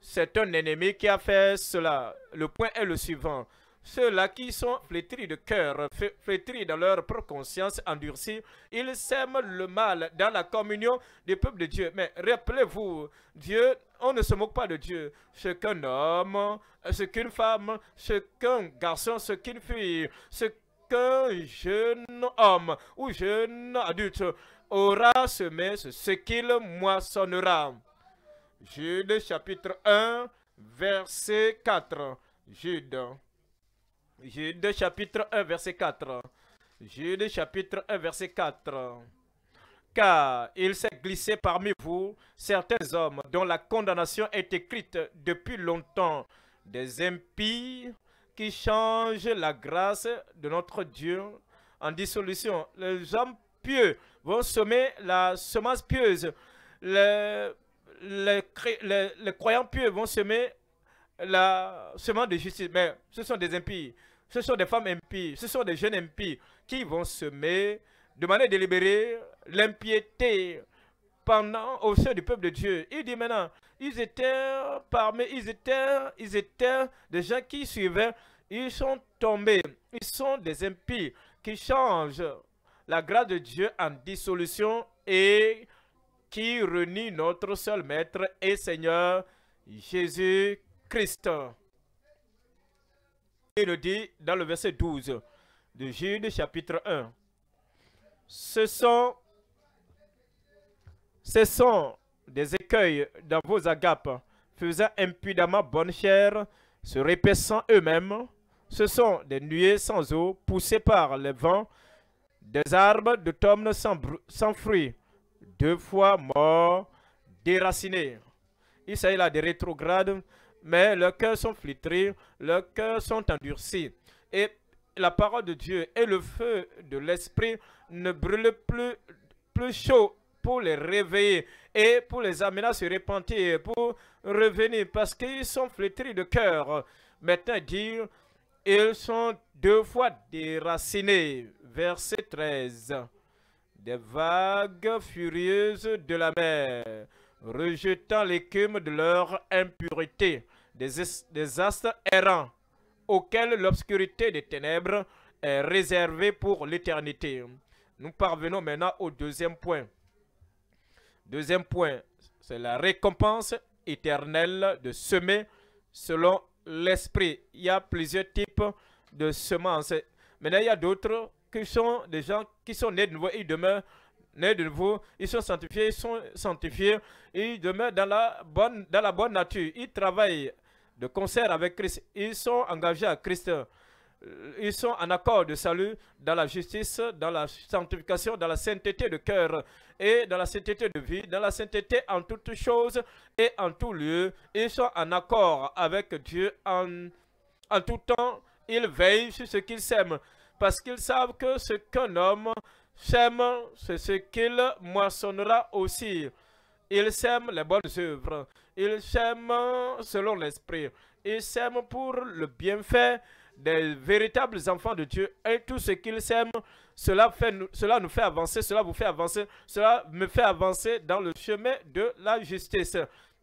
c'est un ennemi qui a fait cela. Le point est le suivant. Ceux-là qui sont flétris de cœur, flétris dans leur propre conscience, endurcie, ils sèment le mal dans la communion du peuple de Dieu. Mais rappelez-vous, Dieu, on ne se moque pas de Dieu. Ce qu'un homme, ce qu'une femme, ce qu'un garçon, ce qu'une fille, ce qu'un jeune homme ou jeune adulte aura semé, ce qu'il moissonnera. Jude chapitre 1, verset 4. Jude Jude chapitre 1 verset 4. Jude chapitre 1 verset 4. Car il s'est glissé parmi vous certains hommes dont la condamnation est écrite depuis longtemps, des impies qui changent la grâce de notre Dieu en dissolution. Les hommes pieux vont semer la semence pieuse. Les, croyants pieux vont semer la semence de justice. Mais ce sont des impies ce sont des femmes impies, ce sont des jeunes impies qui vont semer de manière délibérée l'impiété pendant au sein du peuple de Dieu. Il dit maintenant, ils étaient parmi, ils étaient, ils étaient des gens qui suivaient, ils sont tombés, ils sont des impies qui changent la grâce de Dieu en dissolution et qui renie notre seul maître et Seigneur Jésus-Christ. Il le dit dans le verset 12 de Jude chapitre 1. Ce sont, ce sont des écueils dans vos agapes, faisant impudemment bonne chair, se répaissant eux-mêmes. Ce sont des nuées sans eau, poussées par le vent, des arbres de tomes sans, sans fruits, deux fois morts, déracinés. Il s'agit là des rétrogrades mais leurs cœurs sont flétris, leurs cœurs sont endurcis. Et la parole de Dieu et le feu de l'Esprit ne brûlent plus, plus chaud pour les réveiller et pour les amener à se repentir, pour revenir, parce qu'ils sont flétris de cœur. Maintenant, dire, ils sont deux fois déracinés. Verset 13. Des vagues furieuses de la mer, rejetant l'écume de leur impurité des, astres errants auxquels l'obscurité des ténèbres est réservée pour l'éternité. Nous parvenons maintenant au deuxième point. Deuxième point, c'est la récompense éternelle de semer selon l'esprit. Il y a plusieurs types de semences. Maintenant, il y a d'autres qui sont des gens qui sont nés de nouveau. Ils demeurent nés de nouveau. Ils sont sanctifiés. Ils sont sanctifiés. Ils demeurent dans la bonne, dans la bonne nature. Ils travaillent de concert avec Christ. Ils sont engagés à Christ. Euh, ils sont en accord de salut dans la justice, dans la sanctification, dans la sainteté de cœur et dans la sainteté de vie, dans la sainteté en toutes choses et en tout lieu. Ils sont en accord avec Dieu en, en tout temps. Ils veillent sur ce qu'ils sèment parce qu'ils savent que ce qu'un homme sème, c'est ce qu'il moissonnera aussi. Ils sèment les bonnes œuvres. Ils s'aiment selon l'esprit. Ils s'aiment pour le bienfait des véritables enfants de Dieu. Et tout ce qu'ils s'aiment, cela, fait, cela nous fait avancer, cela vous fait avancer, cela me fait avancer dans le chemin de la justice.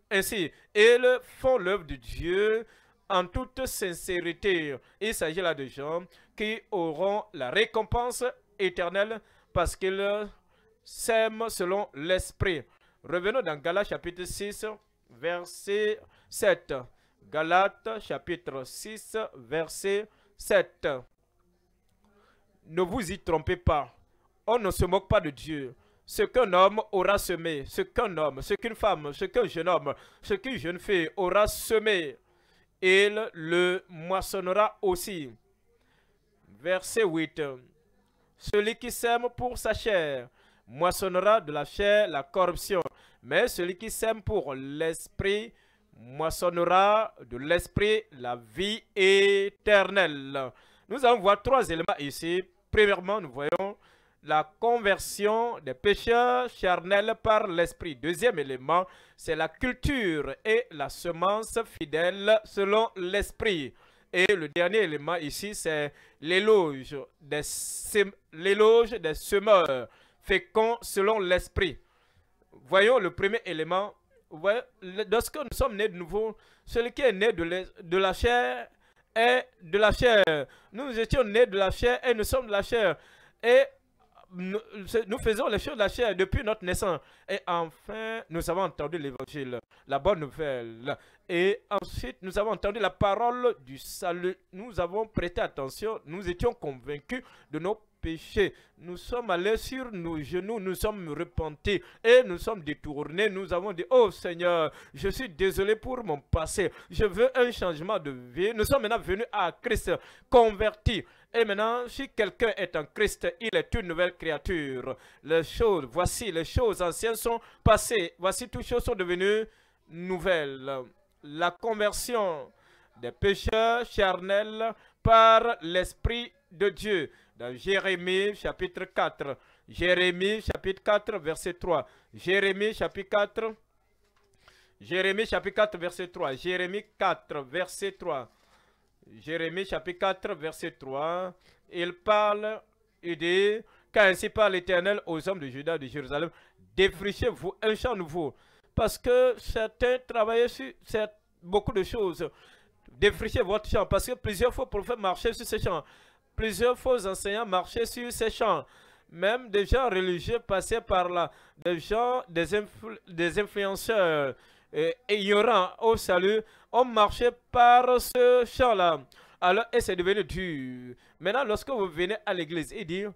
Ainsi, ils font l'œuvre de Dieu en toute sincérité. Il s'agit là de gens qui auront la récompense éternelle parce qu'ils s'aiment selon l'esprit. Revenons dans Galates chapitre 6, verset 7. Galates chapitre 6, verset 7. Ne vous y trompez pas. On ne se moque pas de Dieu. Ce qu'un homme aura semé, ce qu'un homme, ce qu'une femme, ce qu'un jeune homme, ce qu'une jeune fille aura semé, il le moissonnera aussi. Verset 8. Celui qui sème pour sa chair moissonnera de la chair la corruption, mais celui qui sème pour l'esprit moissonnera de l'esprit la vie éternelle. Nous allons voir trois éléments ici. Premièrement, nous voyons la conversion des pécheurs charnels par l'esprit. Deuxième élément, c'est la culture et la semence fidèle selon l'esprit. Et le dernier élément ici, c'est l'éloge des, des semeurs fécond selon l'esprit. Voyons le premier élément. lorsque nous sommes nés de nouveau, celui qui est né de, la chair est de la chair. Nous étions nés de la chair et nous sommes de la chair. Et nous, nous, faisons les choses de la chair depuis notre naissance. Et enfin, nous avons entendu l'évangile, la bonne nouvelle. Et ensuite, nous avons entendu la parole du salut. Nous avons prêté attention, nous étions convaincus de nos péché. Nous sommes allés sur nos genoux, nous sommes repentis et nous sommes détournés. Nous avons dit, oh Seigneur, je suis désolé pour mon passé. Je veux un changement de vie. Nous sommes maintenant venus à Christ, convertis. Et maintenant, si quelqu'un est en Christ, il est une nouvelle créature. Les choses, voici, les choses anciennes sont passées. Voici, toutes choses sont devenues nouvelles. La conversion des pécheurs charnels par l'Esprit de Dieu. Jérémie chapitre 4. Jérémie chapitre 4 verset 3. Jérémie chapitre 4. Jérémie chapitre 4 verset 3. Jérémie 4 verset 3. Jérémie chapitre 4 verset 3. Il parle, il dit, car ainsi parle l'Éternel aux hommes de Juda de Jérusalem, défrichez-vous un champ nouveau. Parce que certains travaillaient sur beaucoup de choses. Défrichez votre champ, parce que plusieurs fois, pour faire marcher sur ce champ, plusieurs faux enseignants marchaient sur ces champs. Même des gens religieux passaient par là, des gens, des, influenceurs euh, ignorants au salut, ont marché par ce champ-là. Alors, et c'est devenu dur. Maintenant, lorsque vous venez à l'église, et dire,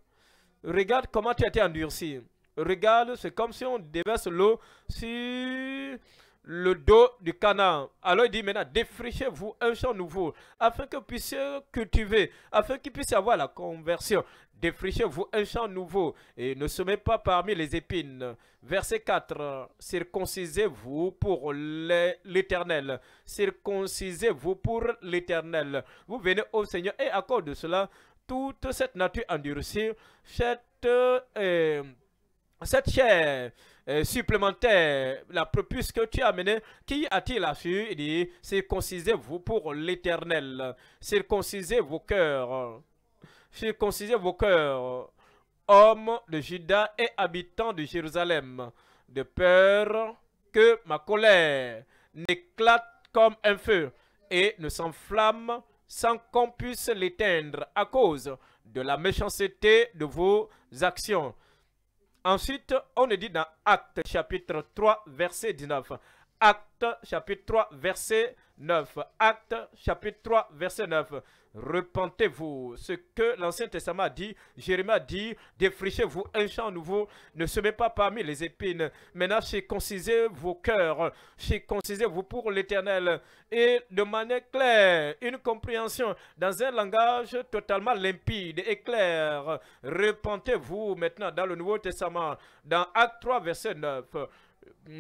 regarde comment tu as été endurci. Regarde, c'est comme si on déverse l'eau sur le dos du canard. Alors il dit maintenant, défrichez-vous un champ nouveau, afin que puisse cultiver, afin qu'il puisse avoir la conversion. Défrichez-vous un champ nouveau, et ne semez pas parmi les épines. Verset 4, circoncisez-vous pour l'éternel, circoncisez-vous pour l'éternel. Vous venez au Seigneur, et à cause de cela, toute cette nature endurcie, cette, euh, cette chair, euh, supplémentaire, la propice que tu as amenée, qui a-t-il affût Il dit, circoncisez-vous pour l'éternel, circoncisez vos cœurs, circoncisez vos cœurs, hommes de Juda et habitants de Jérusalem, de peur que ma colère n'éclate comme un feu et ne s'enflamme sans qu'on puisse l'éteindre à cause de la méchanceté de vos actions. Ensuite, on est dit dans Acte chapitre 3, verset 19. Acte chapitre 3, verset 9. Acte chapitre 3, verset 9. Repentez-vous. Ce que l'Ancien Testament a dit, Jérémie a dit, défrichez-vous un champ nouveau, ne semez pas parmi les épines. Maintenant, circoncisez vos cœurs, circoncisez-vous pour l'éternel. Et de manière claire, une compréhension dans un langage totalement limpide et clair. Repentez-vous maintenant dans le Nouveau Testament, dans Acte 3, verset 9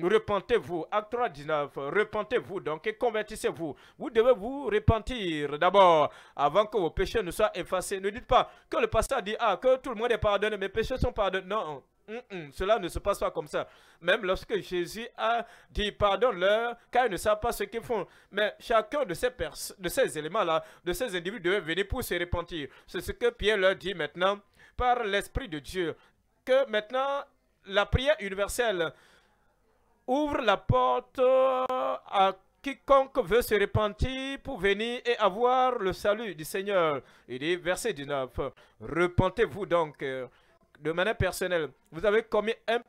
repentez-vous. Acte 3, 19. Repentez-vous donc et convertissez-vous. Vous devez vous repentir d'abord avant que vos péchés ne soient effacés. Ne dites pas que le pasteur dit Ah, que tout le monde est pardonné, mes péchés sont pardonnés. Non. cela ne se passe pas comme ça. Même lorsque Jésus a dit pardonne-leur, car ils ne savent pas ce qu'ils font. Mais chacun de ces, ces éléments-là, de ces individus devait venir pour se repentir. C'est ce que Pierre leur dit maintenant par l'Esprit de Dieu. Que maintenant, la prière universelle ouvre la porte euh, à quiconque veut se repentir pour venir et avoir le salut du Seigneur. Il dit, verset 19, repentez-vous donc euh, de manière personnelle. Vous avez commis un,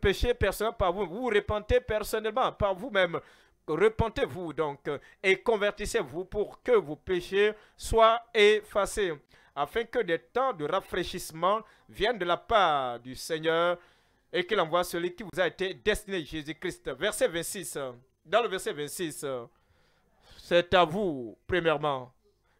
péché personnel par vous. Vous vous repentez personnellement par vous-même. Repentez-vous donc euh, et convertissez-vous pour que vos péchés soient effacés, afin que des temps de rafraîchissement viennent de la part du Seigneur et qu'il envoie celui qui vous a été destiné, Jésus-Christ. Verset 26. Dans le verset 26, c'est à vous, premièrement,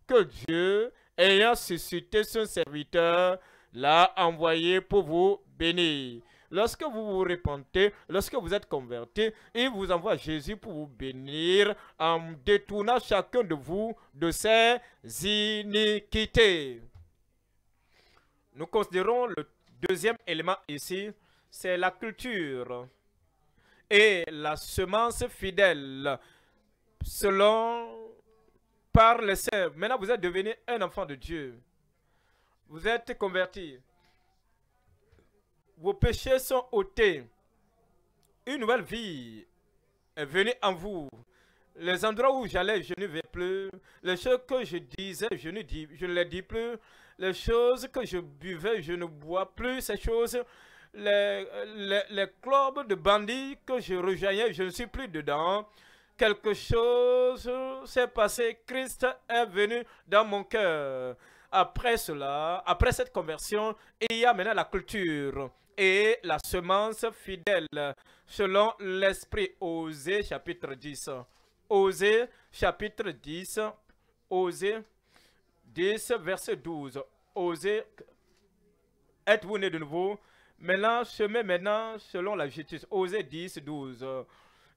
que Dieu, ayant suscité son serviteur, l'a envoyé pour vous bénir. Lorsque vous vous repentez, lorsque vous êtes convertis, il vous envoie Jésus pour vous bénir en détournant chacun de vous de ses iniquités. Nous considérons le deuxième élément ici, c'est la culture et la semence fidèle selon par les serfs. Maintenant, vous êtes devenu un enfant de Dieu. Vous êtes converti. Vos péchés sont ôtés. Une nouvelle vie est venue en vous. Les endroits où j'allais, je ne vais plus. Les choses que je disais, je ne, dis, je ne les dis plus. Les choses que je buvais, je ne bois plus. Ces choses les, les, clubs de bandits que je rejoignais, je ne suis plus dedans. Quelque chose s'est passé, Christ est venu dans mon cœur. Après cela, après cette conversion, il y a maintenant la culture et la semence fidèle selon l'Esprit. Osée chapitre 10. Osée chapitre 10. Osée 10 verset 12. Osée, êtes-vous né de nouveau Maintenant, semez maintenant selon la justice. Osez 10, 12.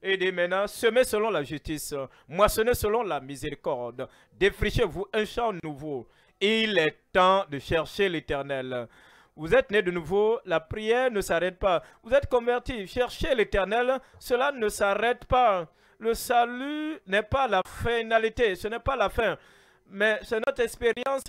Aidez maintenant, semez selon la justice, moissonnez selon la miséricorde, défrichez-vous un champ nouveau. Il est temps de chercher l'éternel. Vous êtes né de nouveau, la prière ne s'arrête pas. Vous êtes converti, cherchez l'éternel, cela ne s'arrête pas. Le salut n'est pas la finalité, ce n'est pas la fin. Mais c'est notre expérience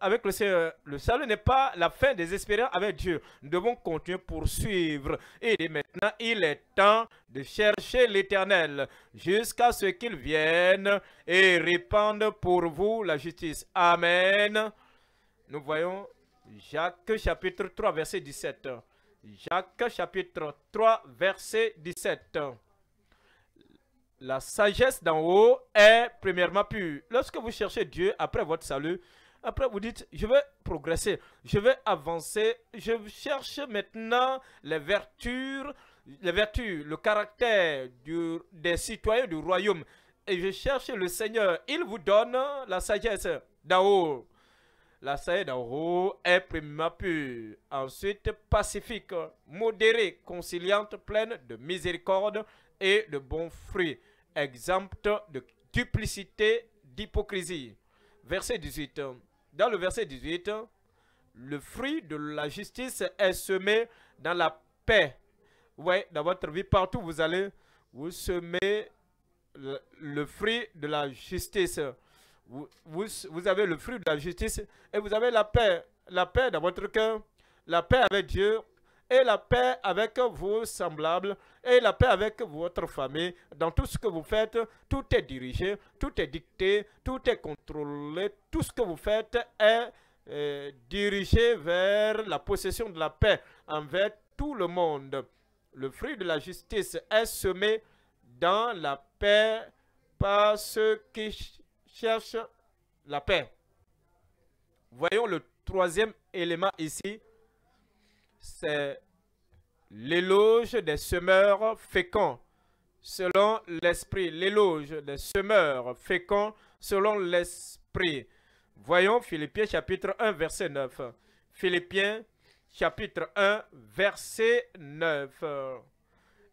avec le Le salut n'est pas la fin des espérances avec Dieu. Nous devons continuer poursuivre. Et maintenant, il est temps de chercher l'Éternel jusqu'à ce qu'il vienne et répande pour vous la justice. Amen. Nous voyons Jacques chapitre 3, verset 17. Jacques chapitre 3, verset 17. La sagesse d'en haut est premièrement pure. Lorsque vous cherchez Dieu après votre salut, après, vous dites, je vais progresser, je vais avancer, je cherche maintenant les vertus, les vertus le caractère du, des citoyens du royaume. Et je cherche le Seigneur. Il vous donne la sagesse. Dao. La sagesse d'Ao est premièrement pure, ensuite pacifique, modérée, conciliante, pleine de miséricorde et de bons fruits, exempte de duplicité, d'hypocrisie. Verset 18. Dans le verset 18, le fruit de la justice est semé dans la paix. Ouais, dans votre vie, partout vous allez, vous semez le, fruit de la justice. vous, avez le fruit de la justice et vous avez la paix. La paix dans votre cœur, la paix avec Dieu et la paix avec vos semblables, et la paix avec votre famille. Dans tout ce que vous faites, tout est dirigé, tout est dicté, tout est contrôlé. Tout ce que vous faites est euh, dirigé vers la possession de la paix envers tout le monde. Le fruit de la justice est semé dans la paix par ceux qui cherchent la paix. Voyons le troisième élément ici, c'est l'éloge des semeurs féconds selon l'esprit, l'éloge des semeurs féconds selon l'esprit. Voyons Philippiens chapitre 1 verset 9. Philippiens chapitre 1 verset 9.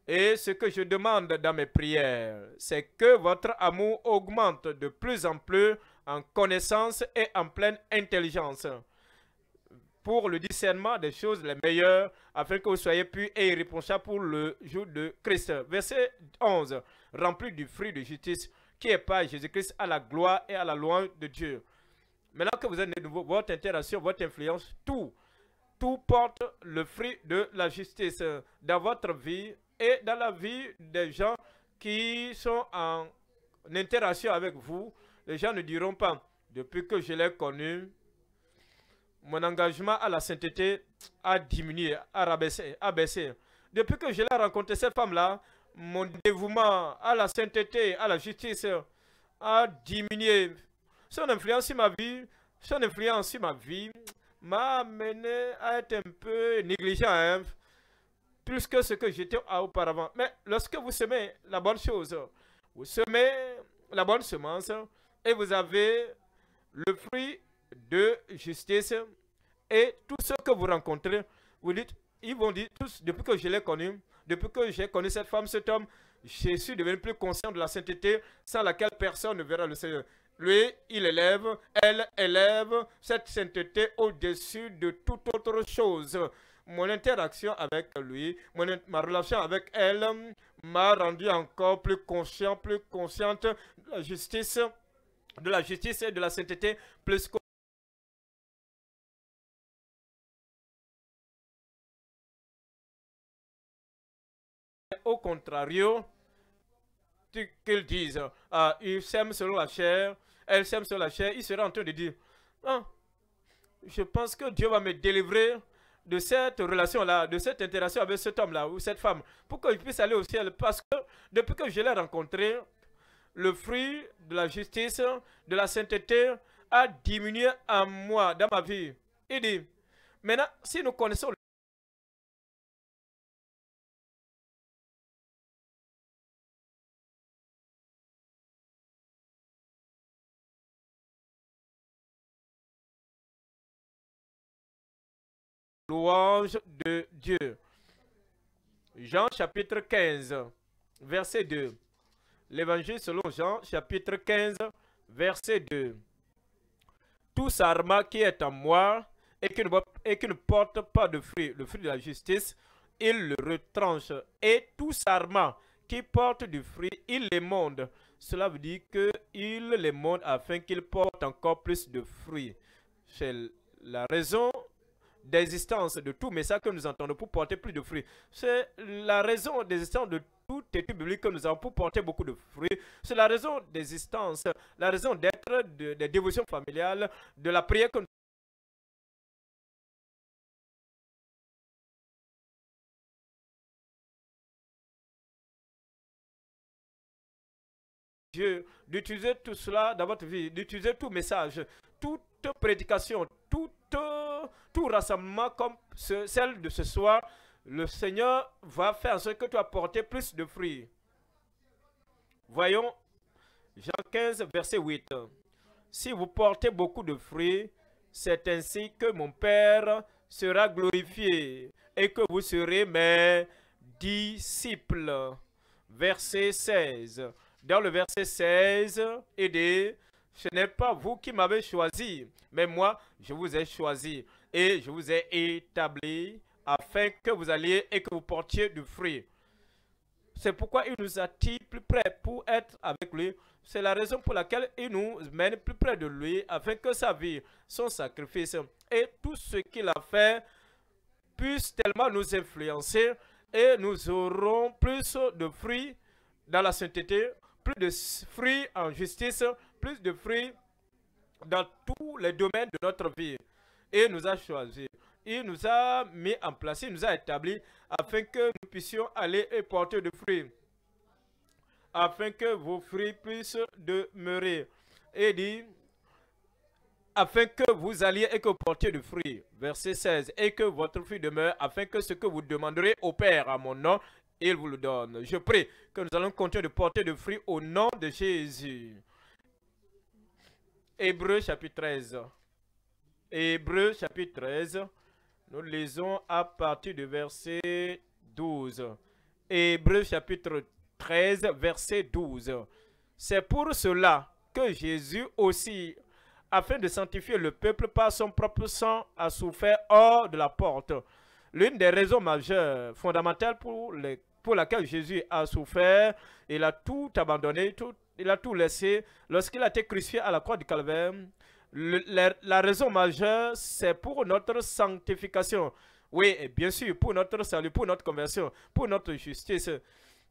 Et ce que je demande dans mes prières, c'est que votre amour augmente de plus en plus en connaissance et en pleine intelligence pour le discernement des choses les meilleures, afin que vous soyez pu et irréprochables pour le jour de Christ. Verset 11, rempli du fruit de justice qui est par Jésus-Christ à la gloire et à la loi de Dieu. Maintenant que vous êtes de nouveau, votre interaction, votre influence, tout, tout porte le fruit de la justice dans votre vie et dans la vie des gens qui sont en interaction avec vous. Les gens ne diront pas, depuis que je l'ai connu, mon engagement à la sainteté a diminué, a rabaissé, a baissé. Depuis que je l'ai rencontré, cette femme-là, mon dévouement à la sainteté, à la justice a diminué. Son influence sur ma vie, son influence sur ma vie m'a amené à être un peu négligent, hein, plus que ce que j'étais auparavant. Mais lorsque vous semez la bonne chose, vous semez la bonne semence et vous avez le fruit de justice. Et tous ceux que vous rencontrez, vous dites, ils vont dire tous, depuis que je l'ai connu, depuis que j'ai connu cette femme, cet homme, je suis devenu plus conscient de la sainteté sans laquelle personne ne verra le Seigneur. Lui, il élève, elle élève cette sainteté au-dessus de toute autre chose. Mon interaction avec lui, ma relation avec elle m'a rendu encore plus conscient, plus consciente de la justice, de la justice et de la sainteté, plus contrario, qu'ils disent, il ah, ils s'aiment selon la chair, elle s'aime selon la chair, il sera en train de dire, ah, je pense que Dieu va me délivrer de cette relation-là, de cette interaction avec cet homme-là ou cette femme, pour qu'il puisse aller au ciel. Parce que depuis que je l'ai rencontré, le fruit de la justice, de la sainteté, a diminué en moi, dans ma vie. Il dit, maintenant, si nous connaissons de Dieu. Jean chapitre 15, verset 2. L'évangile selon Jean chapitre 15, verset 2. Tout sarma qui est en moi et qui, ne, porte pas de fruit, le fruit de la justice, il le retranche. Et tout sarma qui porte du fruit, il les monde Cela veut dire qu'il monde afin qu'il porte encore plus de fruits. C'est la raison d'existence de tout message que nous entendons pour porter plus de fruits. C'est la raison d'existence de tout étude biblique que nous avons pour porter beaucoup de fruits. C'est la raison d'existence, la raison d'être de, des dévotions familiales, de la prière que nous Dieu, d'utiliser tout cela dans votre vie, d'utiliser tout message, toute prédication, tout rassemblement comme celle de ce soir, le Seigneur va faire ce que tu as porté plus de fruits. Voyons Jean 15, verset 8. Si vous portez beaucoup de fruits, c'est ainsi que mon Père sera glorifié et que vous serez mes disciples. Verset 16. Dans le verset 16, aidez, ce n'est pas vous qui m'avez choisi, mais moi, je vous ai choisi et je vous ai établi afin que vous alliez et que vous portiez du fruit. C'est pourquoi il nous attire plus près pour être avec lui. C'est la raison pour laquelle il nous mène plus près de lui afin que sa vie, son sacrifice et tout ce qu'il a fait puissent tellement nous influencer et nous aurons plus de fruits dans la sainteté, plus de fruits en justice, plus de fruits dans tous les domaines de notre vie et nous a choisi, Il nous a mis en place, il nous a établi afin que nous puissions aller et porter de fruits, afin que vos fruits puissent demeurer. Et dit, afin que vous alliez et que vous portiez de fruits. Verset 16. Et que votre fruit demeure, afin que ce que vous demanderez au Père à mon nom, il vous le donne. Je prie que nous allons continuer de porter de fruits au nom de Jésus. Hébreu chapitre 13. Hébreu chapitre 13, nous lisons à partir du verset 12. Hébreu chapitre 13, verset 12. C'est pour cela que Jésus aussi, afin de sanctifier le peuple par son propre sang, a souffert hors de la porte. L'une des raisons majeures, fondamentales pour, les, pour laquelle Jésus a souffert, il a tout abandonné, tout, il a tout laissé lorsqu'il a été crucifié à la croix du calvaire la, raison majeure, c'est pour notre sanctification. Oui, bien sûr, pour notre salut, pour notre conversion, pour notre justice.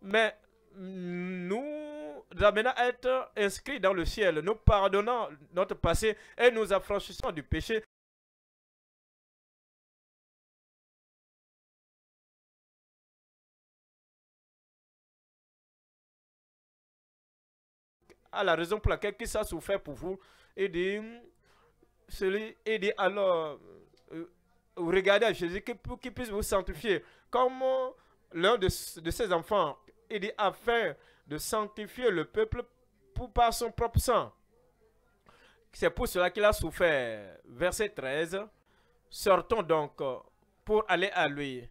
Mais nous amenons à être inscrits dans le ciel. Nous pardonnons notre passé et nous affranchissons du péché. à la raison pour laquelle Christ a souffert pour vous et dit celui et dit alors, euh, euh regardez Jésus qui, pour qu'il puisse vous sanctifier. Comme l'un de, ses enfants, il dit afin de sanctifier le peuple pour, par son propre sang. C'est pour cela qu'il a souffert. Verset 13. Sortons donc euh, pour aller à lui.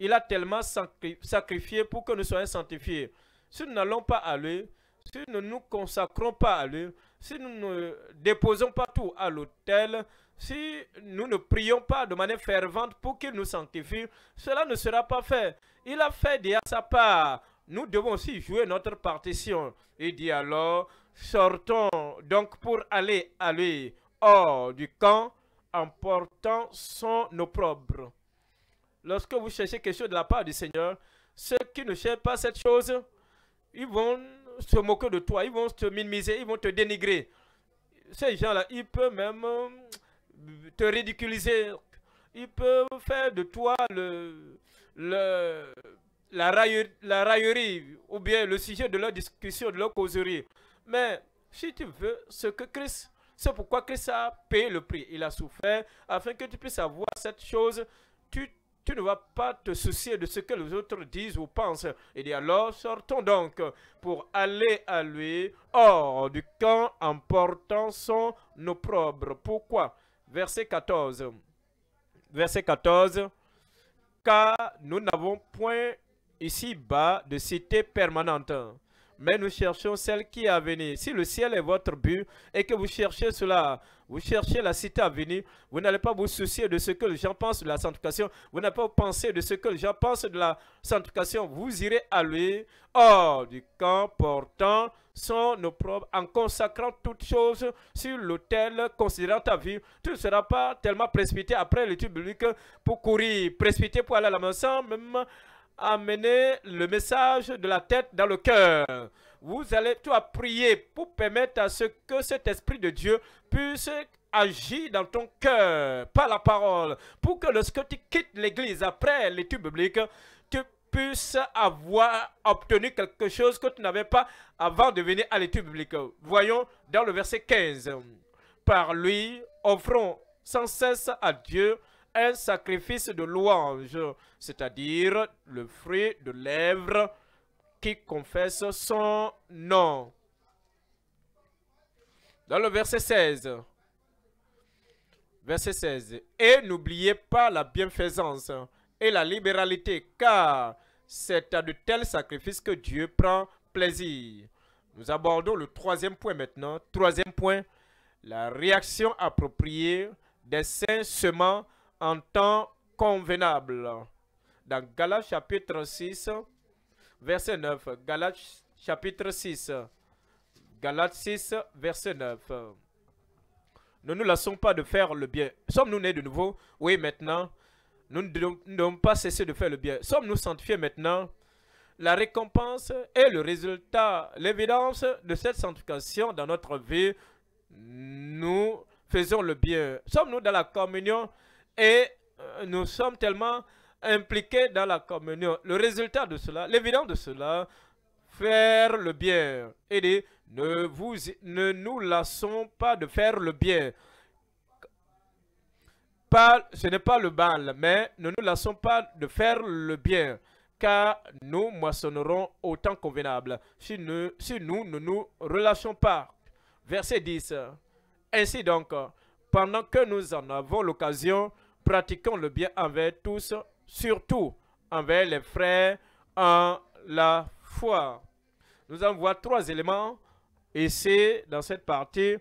Il a tellement sacrifié pour que nous soyons sanctifiés. Si nous n'allons pas à lui, si nous ne nous consacrons pas à lui, si nous ne déposons pas tout à l'hôtel, si nous ne prions pas de manière fervente pour qu'il nous sanctifie, cela ne sera pas fait. Il a fait de sa part. Nous devons aussi jouer notre partition. Il dit alors, sortons donc pour aller à lui hors du camp en portant son opprobre. Lorsque vous cherchez quelque chose de la part du Seigneur, ceux qui ne cherchent pas cette chose, ils vont se moquer de toi, ils vont te minimiser, ils vont te dénigrer. Ces gens-là, ils peuvent même euh, te ridiculiser. Ils peuvent faire de toi le, le, la, raillerie, la raillerie ou bien le sujet de leur discussion, de leur causerie. Mais si tu veux ce que Christ, c'est pourquoi Christ a payé le prix. Il a souffert afin que tu puisses avoir cette chose. Tu tu ne vas pas te soucier de ce que les autres disent ou pensent. Il dit alors, sortons donc pour aller à lui hors du camp en portant son opprobre. Pourquoi Verset 14. Verset 14. Car nous n'avons point ici-bas de cité permanente mais nous cherchons celle qui est à venir. Si le ciel est votre but et que vous cherchez cela, vous cherchez la cité à venir, vous n'allez pas vous soucier de ce que les gens pensent de la sanctification, vous n'allez pas penser de ce que les gens pensent de la sanctification, vous irez à lui hors du camp portant son opprobre en consacrant toutes choses sur l'autel, considérant ta vie. Tu ne seras pas tellement précipité après l'étude biblique pour courir, précipité pour aller à la maison, même amener le message de la tête dans le cœur. Vous allez tout prier pour permettre à ce que cet esprit de Dieu puisse agir dans ton cœur par la parole pour que lorsque tu quittes l'église après l'étude biblique, tu puisses avoir obtenu quelque chose que tu n'avais pas avant de venir à l'étude biblique. Voyons dans le verset 15. Par lui, offrons sans cesse à Dieu un sacrifice de louange, c'est-à-dire le fruit de lèvres qui confesse son nom. Dans le verset 16. Verset 16. Et n'oubliez pas la bienfaisance et la libéralité, car c'est à de tels sacrifices que Dieu prend plaisir. Nous abordons le troisième point maintenant. Troisième point, la réaction appropriée des saints semants en temps convenable. Dans Galates chapitre 6, verset 9. Galates chapitre 6. Galates 6, verset 9. Nous ne nous lassons pas de faire le bien. Sommes-nous nés de nouveau Oui, maintenant. Nous ne devons pas cesser de faire le bien. Sommes-nous sanctifiés maintenant La récompense est le résultat, l'évidence de cette sanctification dans notre vie. Nous faisons le bien. Sommes-nous dans la communion et euh, nous sommes tellement impliqués dans la communion. Le résultat de cela, l'évidence de cela, faire le bien. Et ne, vous, ne nous lassons pas de faire le bien. ce n'est pas le mal, mais ne nous lassons pas de faire le bien, car nous moissonnerons autant convenable, nous, si nous ne nous relâchons pas. Verset 10. Ainsi donc, pendant que nous en avons l'occasion, pratiquons le bien envers tous, surtout envers les frères en la foi. Nous allons trois éléments et c'est dans cette partie.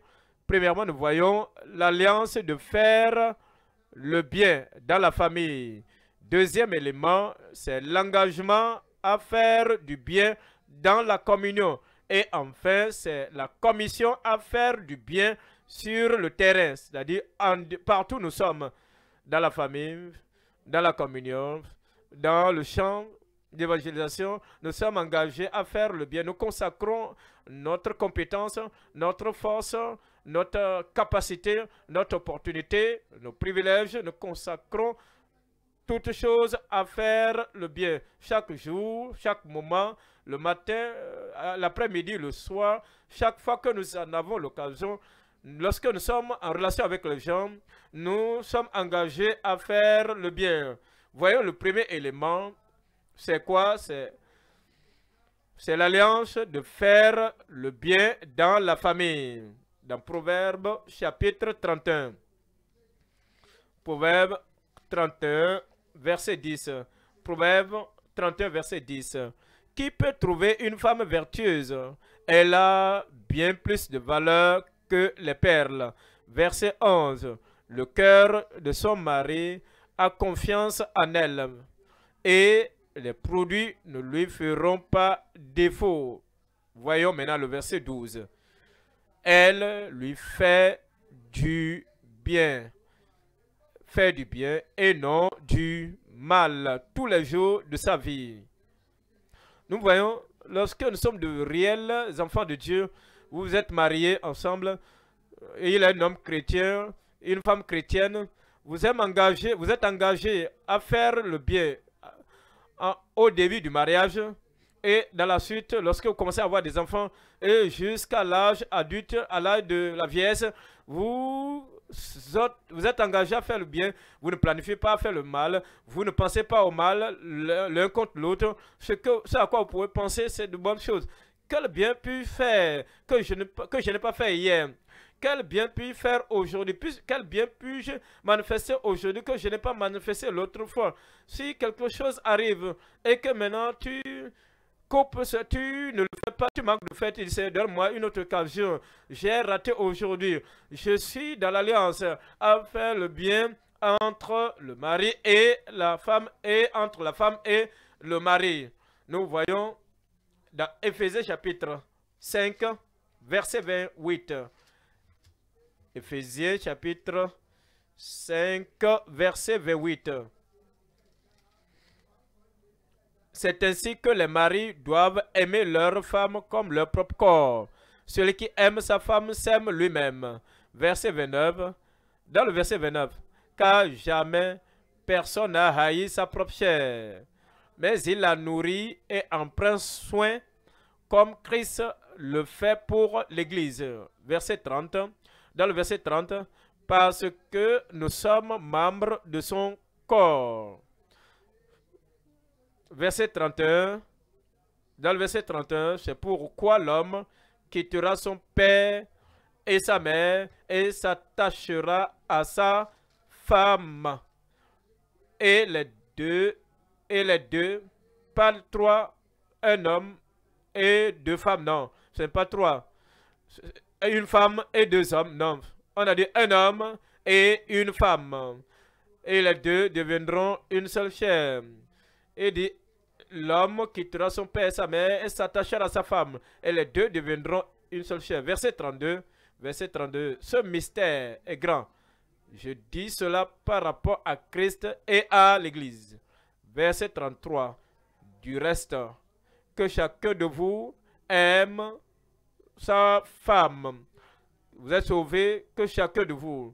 Premièrement, nous voyons l'alliance de faire le bien dans la famille. Deuxième élément, c'est l'engagement à faire du bien dans la communion. Et enfin, c'est la commission à faire du bien sur le terrain, c'est-à-dire partout où nous sommes, dans la famille, dans la communion, dans le champ d'évangélisation, nous sommes engagés à faire le bien. Nous consacrons notre compétence, notre force, notre capacité, notre opportunité, nos privilèges. Nous consacrons toutes choses à faire le bien. Chaque jour, chaque moment, le matin, euh, l'après-midi, le soir, chaque fois que nous en avons l'occasion, Lorsque nous sommes en relation avec les gens, nous sommes engagés à faire le bien. Voyons le premier élément, c'est quoi C'est c'est l'alliance de faire le bien dans la famille. Dans Proverbe chapitre 31. Proverbe 31, verset 10. Proverbe 31, verset 10. Qui peut trouver une femme vertueuse Elle a bien plus de valeur que les perles. Verset 11. Le cœur de son mari a confiance en elle et les produits ne lui feront pas défaut. Voyons maintenant le verset 12. Elle lui fait du bien. Fait du bien et non du mal tous les jours de sa vie. Nous voyons, lorsque nous sommes de réels enfants de Dieu, vous êtes mariés ensemble. Il est un homme chrétien, une femme chrétienne. Vous êtes engagé, vous êtes engagé à faire le bien euh, au début du mariage. Et dans la suite, lorsque vous commencez à avoir des enfants, et jusqu'à l'âge adulte, à l'âge de la vieillesse, vous, vous êtes engagé à faire le bien, vous ne planifiez pas à faire le mal, vous ne pensez pas au mal l'un contre l'autre. Ce, ce à quoi vous pouvez penser, c'est de bonnes choses. Quel bien puis faire que je, ne, que je n'ai pas fait hier Quel bien puis je faire aujourd'hui Quel bien puis-je manifester aujourd'hui que je n'ai pas manifesté l'autre fois Si quelque chose arrive et que maintenant tu coupes, tu ne le fais pas, tu manques de fait, il sait, donne-moi une autre occasion. J'ai raté aujourd'hui. Je suis dans l'alliance à faire le bien entre le mari et la femme et entre la femme et le mari. Nous voyons dans Éphésiens chapitre 5, verset 28. Éphésiens chapitre 5, verset 28. C'est ainsi que les maris doivent aimer leur femme comme leur propre corps. Celui qui aime sa femme s'aime lui-même. Verset 29. Dans le verset 29. Car jamais personne n'a haï sa propre chair, mais il la nourrit et en prend soin comme Christ le fait pour l'Église. Verset 30. Dans le verset 30, parce que nous sommes membres de son corps. Verset 31. Dans le verset 31, c'est pourquoi l'homme quittera son père et sa mère et s'attachera à sa femme. Et les deux et les deux, pas trois, un homme et deux femmes. Non, ce n'est pas trois. Une femme et deux hommes. Non, on a dit un homme et une femme. Et les deux deviendront une seule chair. Et dit, l'homme quittera son père et sa mère et s'attachera à sa femme. Et les deux deviendront une seule chair. Verset 32. Verset 32. Ce mystère est grand. Je dis cela par rapport à Christ et à l'Église verset 33. Du reste, que chacun de vous aime sa femme. Vous êtes sauvés, que chacun de vous.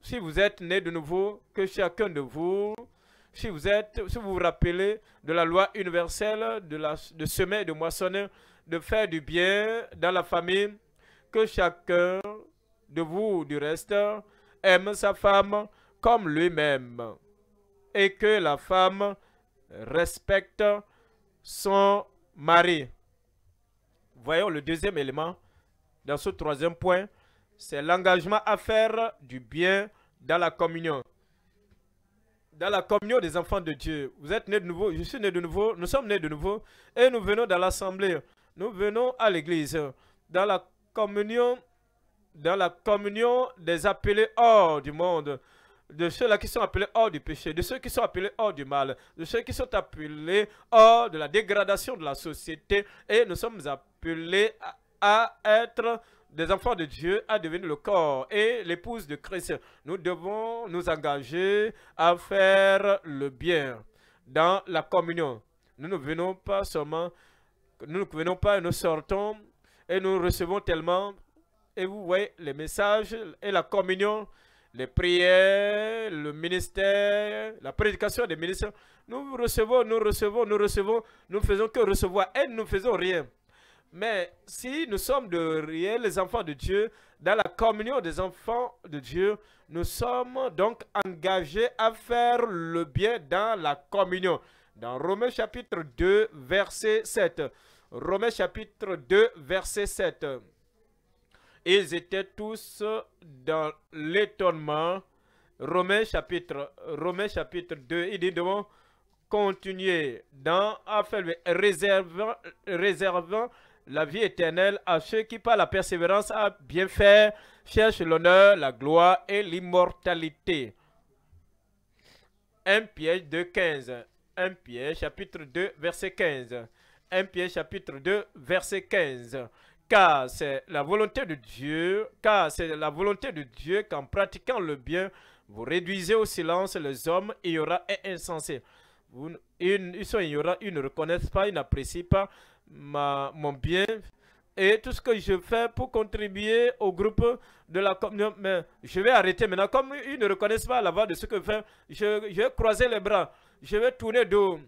Si vous êtes né de nouveau, que chacun de vous, si vous êtes, si vous vous rappelez de la loi universelle, de, la, de semer, de moissonner, de faire du bien dans la famille, que chacun de vous, du reste, aime sa femme comme lui-même et que la femme respecte son mari. Voyons le deuxième élément dans ce troisième point, c'est l'engagement à faire du bien dans la communion. Dans la communion des enfants de Dieu. Vous êtes nés de nouveau, je suis né de nouveau, nous sommes nés de nouveau et nous venons dans l'assemblée. Nous venons à l'église. Dans la communion, dans la communion des appelés hors du monde de ceux-là qui sont appelés hors du péché, de ceux qui sont appelés hors du mal, de ceux qui sont appelés hors de la dégradation de la société. Et nous sommes appelés à, être des enfants de Dieu, à devenir le corps et l'épouse de Christ. Nous devons nous engager à faire le bien dans la communion. Nous ne venons pas seulement, nous ne venons pas et nous sortons et nous recevons tellement. Et vous voyez les messages et la communion les prières, le ministère, la prédication des ministères. Nous recevons, nous recevons, nous recevons, nous ne faisons que recevoir et nous ne faisons rien. Mais si nous sommes de réels enfants de Dieu, dans la communion des enfants de Dieu, nous sommes donc engagés à faire le bien dans la communion. Dans Romains chapitre 2, verset 7. Romains chapitre 2, verset 7. Ils étaient tous dans l'étonnement. Romains chapitre, Romains chapitre 2, il dit devons continuer dans faire réservant, réservant la vie éternelle à ceux qui par la persévérance à bien faire cherchent l'honneur, la gloire et l'immortalité. 1 Pierre 2, 15. 1 Pierre chapitre 2, verset 15. 1 Pierre chapitre 2, verset 15 car c'est la volonté de Dieu, car c'est la volonté de Dieu qu'en pratiquant le bien, vous réduisez au silence les hommes y et insensés. Vous, une, ils ils ne reconnaissent pas, ils n'apprécient pas mon bien et tout ce que je fais pour contribuer au groupe de la communion. Mais je vais arrêter maintenant. Comme ils ne reconnaissent pas la voix de ce que je fais, je, je vais croiser les bras, je vais tourner dos,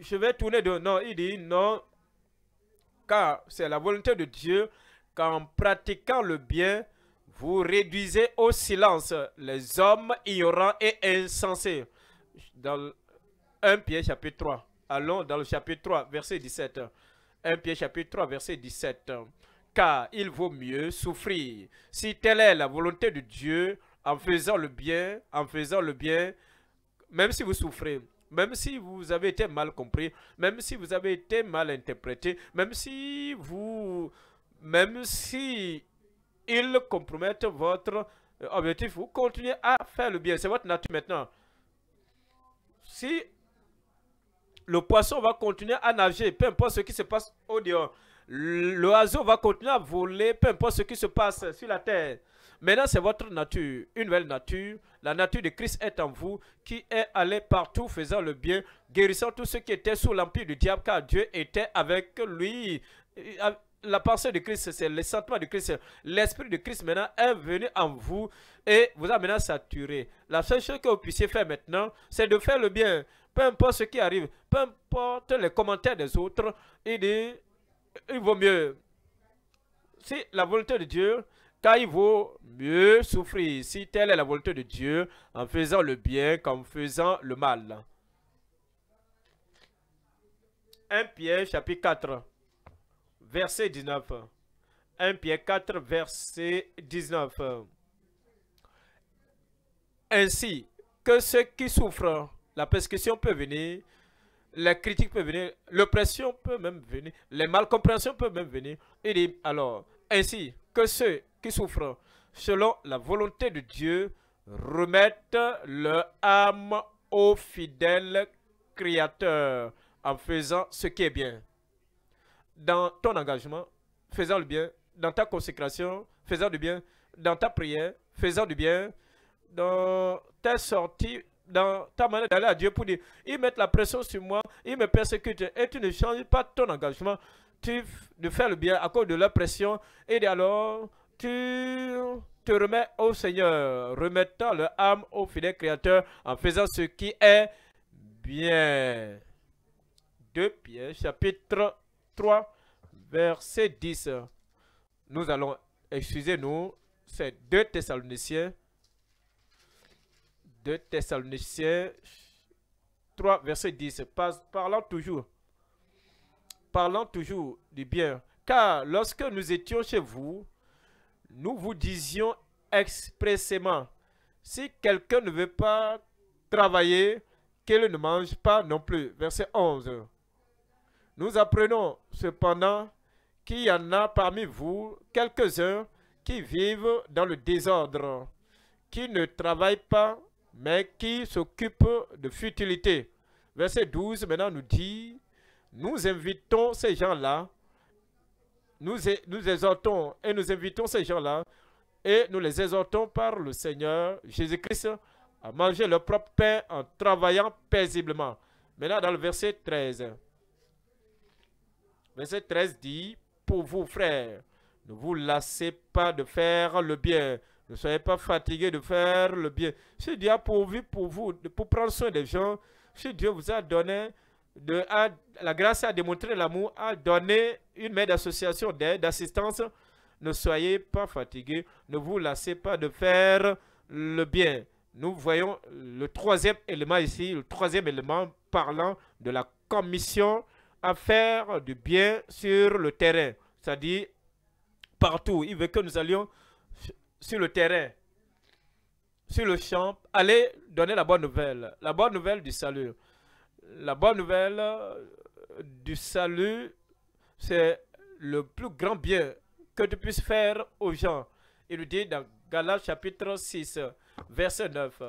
je vais tourner dos. Non, il dit non, car c'est la volonté de Dieu qu'en pratiquant le bien, vous réduisez au silence les hommes ignorants et insensés. Dans 1 Pierre chapitre 3. Allons dans le chapitre 3, verset 17. 1 Pierre chapitre 3, verset 17. Car il vaut mieux souffrir, si telle est la volonté de Dieu, en faisant le bien, en faisant le bien, même si vous souffrez, même si vous avez été mal compris, même si vous avez été mal interprété, même si vous... Même si ils compromettent votre euh, objectif, vous continuez à faire le bien. C'est votre nature maintenant. Si le poisson va continuer à nager, peu importe ce qui se passe au dehors. L'oiseau va continuer à voler, peu importe ce qui se passe sur la terre. Maintenant, c'est votre nature, une nouvelle nature la nature de Christ est en vous, qui est allé partout faisant le bien, guérissant tous ceux qui étaient sous l'empire du diable, car Dieu était avec lui. Euh, la pensée de Christ, c'est le sentiment de Christ. L'esprit de Christ maintenant est venu en vous et vous a maintenant saturé. La seule chose que vous puissiez faire maintenant, c'est de faire le bien. Peu importe ce qui arrive, peu importe les commentaires des autres, il dit, il vaut mieux. C'est la volonté de Dieu, car il vaut mieux souffrir, si telle est la volonté de Dieu, en faisant le bien qu'en faisant le mal. 1 Pierre chapitre 4, verset 19. 1 Pierre 4, verset 19. Ainsi que ceux qui souffrent, la persécution peut venir, la critique peut venir, l'oppression peut même venir, les malcompréhensions peuvent même venir. Il dit alors, ainsi que ceux qui souffrent, selon la volonté de Dieu, remettent leur âme au fidèle Créateur en faisant ce qui est bien. Dans ton engagement, faisant le bien, dans ta consécration, faisant du bien, dans ta prière, faisant du bien, dans ta sortie, dans ta manière d'aller à Dieu pour dire, ils mettent la pression sur moi, ils me persécutent, et tu ne changes pas ton engagement tu, de faire le bien à cause de leur pression, et alors tu te remets au Seigneur, remettant le âme au fidèle Créateur en faisant ce qui est bien. 2 Pierre chapitre 3 verset 10. Nous allons, excusez-nous, c'est 2 Thessaloniciens. 2 Thessaloniciens 3 verset 10. Parlons parlant toujours. Parlons toujours du bien. Car lorsque nous étions chez vous, nous vous disions expressément, si quelqu'un ne veut pas travailler, qu'il ne mange pas non plus. Verset 11. Nous apprenons cependant qu'il y en a parmi vous quelques-uns qui vivent dans le désordre, qui ne travaillent pas, mais qui s'occupent de futilité. Verset 12 maintenant nous dit, nous invitons ces gens-là nous, nous exhortons et nous invitons ces gens-là et nous les exhortons par le Seigneur Jésus-Christ à manger leur propre pain en travaillant paisiblement. Maintenant, dans le verset 13, verset 13 dit, « Pour vous, frères, ne vous lassez pas de faire le bien. Ne soyez pas fatigués de faire le bien. Si Dieu a pourvu pour vous, pour prendre soin des gens, si Dieu vous a donné de, la grâce a démontré l'amour, a donné une main d'association, d'aide, d'assistance. Ne soyez pas fatigués, ne vous lassez pas de faire le bien. Nous voyons le troisième élément ici, le troisième élément parlant de la commission à faire du bien sur le terrain, c'est-à-dire partout. Il veut que nous allions sur le terrain, sur le champ, aller donner la bonne nouvelle, la bonne nouvelle du salut la bonne nouvelle euh, du salut, c'est le plus grand bien que tu puisses faire aux gens. Il nous dit dans Galates chapitre 6, verset 9.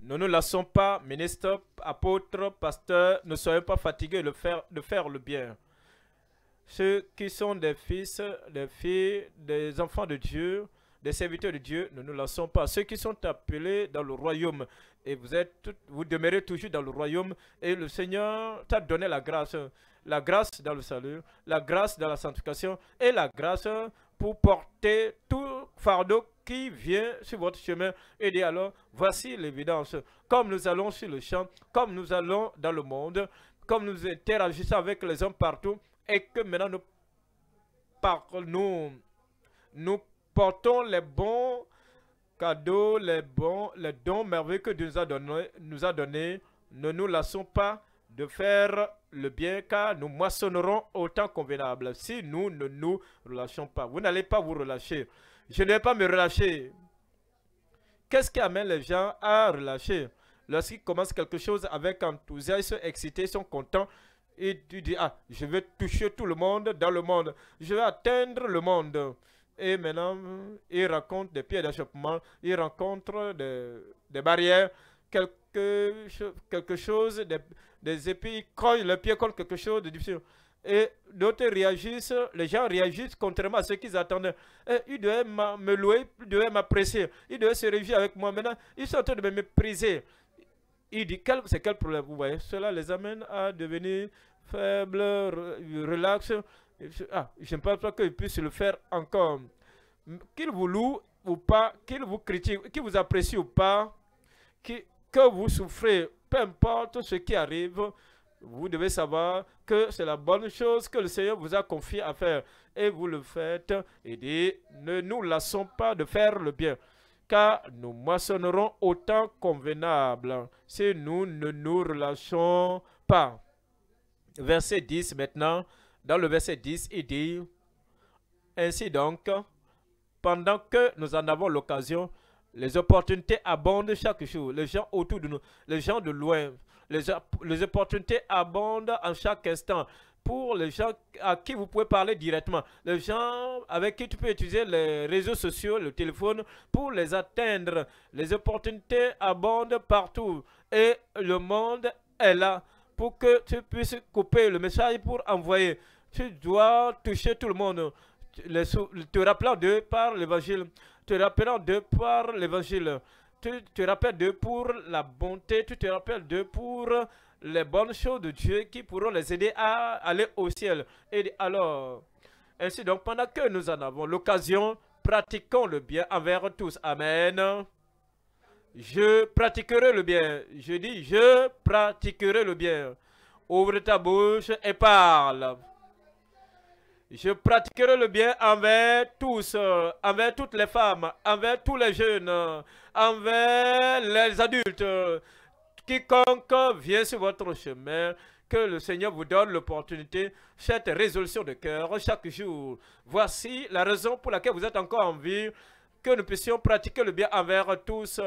ne nous lassons pas, ministres, apôtres, pasteurs, ne soyons pas fatigués de faire le bien. Ceux qui sont des fils, des filles, des enfants de Dieu, des serviteurs de Dieu, ne nous laissons pas. Ceux qui sont appelés dans le royaume, et vous, êtes, vous demeurez toujours dans le royaume, et le Seigneur t'a donné la grâce. La grâce dans le salut, la grâce dans la sanctification, et la grâce pour porter tout fardeau qui vient sur votre chemin et dit alors, voici l'évidence. Comme nous allons sur le champ, comme nous allons dans le monde, comme nous interagissons avec les hommes partout, et que maintenant nous, nous, portons les bons cadeaux, les, bons, les dons merveilleux que Dieu nous a donné. Nous a donné. Ne nous lassons pas de faire le bien car nous moissonnerons autant convenable si nous ne nous relâchons pas. Vous n'allez pas vous relâcher. Je ne vais pas me relâcher. Qu'est-ce qui amène les gens à relâcher Lorsqu'ils commencent quelque chose avec enthousiasme, excité, ils sont contents, et tu dis, ah, je vais toucher tout le monde dans le monde. Je vais atteindre le monde. Et maintenant, il rencontre des pieds d'achoppement, il rencontre des, des barrières, quelque, quelque chose, des, des épis, ils le pied contre quelque chose de difficile. Et d'autres réagissent, les gens réagissent contrairement à ce qu'ils attendaient. Et ils devaient me louer, ils devaient m'apprécier, ils devaient se réjouir avec moi. Maintenant, ils sont en train de me mépriser. Il dit, c'est quel problème Vous voyez, cela les amène à devenir faibles, relax. Ah, je ne pense pas qu'ils puissent le faire encore. Qu'ils vous louent ou pas, qu'ils vous critiquent, qu'ils vous apprécient ou pas, que, que vous souffrez, peu importe ce qui arrive, vous devez savoir que c'est la bonne chose que le Seigneur vous a confié à faire. Et vous le faites. Et dit, ne nous lassons pas de faire le bien car nous moissonnerons autant convenable si nous ne nous relâchons pas. Verset 10 maintenant. Dans le verset 10, il dit, Ainsi donc, pendant que nous en avons l'occasion, les opportunités abondent chaque jour. Les gens autour de nous, les gens de loin, les, les opportunités abondent à chaque instant pour les gens à qui vous pouvez parler directement, les gens avec qui tu peux utiliser les réseaux sociaux, le téléphone, pour les atteindre. Les opportunités abondent partout et le monde est là pour que tu puisses couper le message pour envoyer. Tu dois toucher tout le monde, te rappelant de par l'évangile, te rappelant de par l'évangile. Tu te rappelles de pour la bonté, tu te rappelles de pour les bonnes choses de Dieu qui pourront les aider à aller au ciel. Et alors, ainsi donc, pendant que nous en avons l'occasion, pratiquons le bien envers tous. Amen. Je pratiquerai le bien. Je dis, je pratiquerai le bien. Ouvre ta bouche et parle. Je pratiquerai le bien envers tous, envers toutes les femmes, envers tous les jeunes, envers les adultes, Quiconque vient sur votre chemin, que le Seigneur vous donne l'opportunité, cette résolution de cœur chaque jour. Voici la raison pour laquelle vous êtes encore en vie, que nous puissions pratiquer le bien envers tous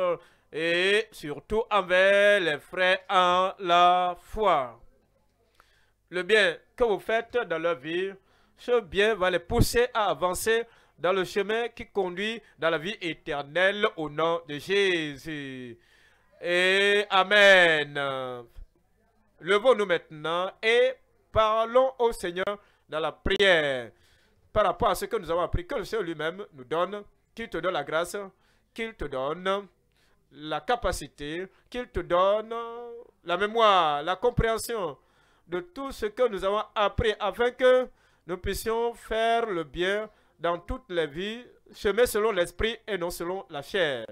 et surtout envers les frères en la foi. Le bien que vous faites dans leur vie, ce bien va les pousser à avancer dans le chemin qui conduit dans la vie éternelle au nom de Jésus. Et Amen. Levons-nous maintenant et parlons au Seigneur dans la prière. Par rapport à ce que nous avons appris, que le Seigneur lui-même nous donne, qu'il te donne la grâce, qu'il te donne la capacité, qu'il te donne la mémoire, la compréhension de tout ce que nous avons appris afin que nous puissions faire le bien dans toutes les vies, chemin selon l'esprit et non selon la chair.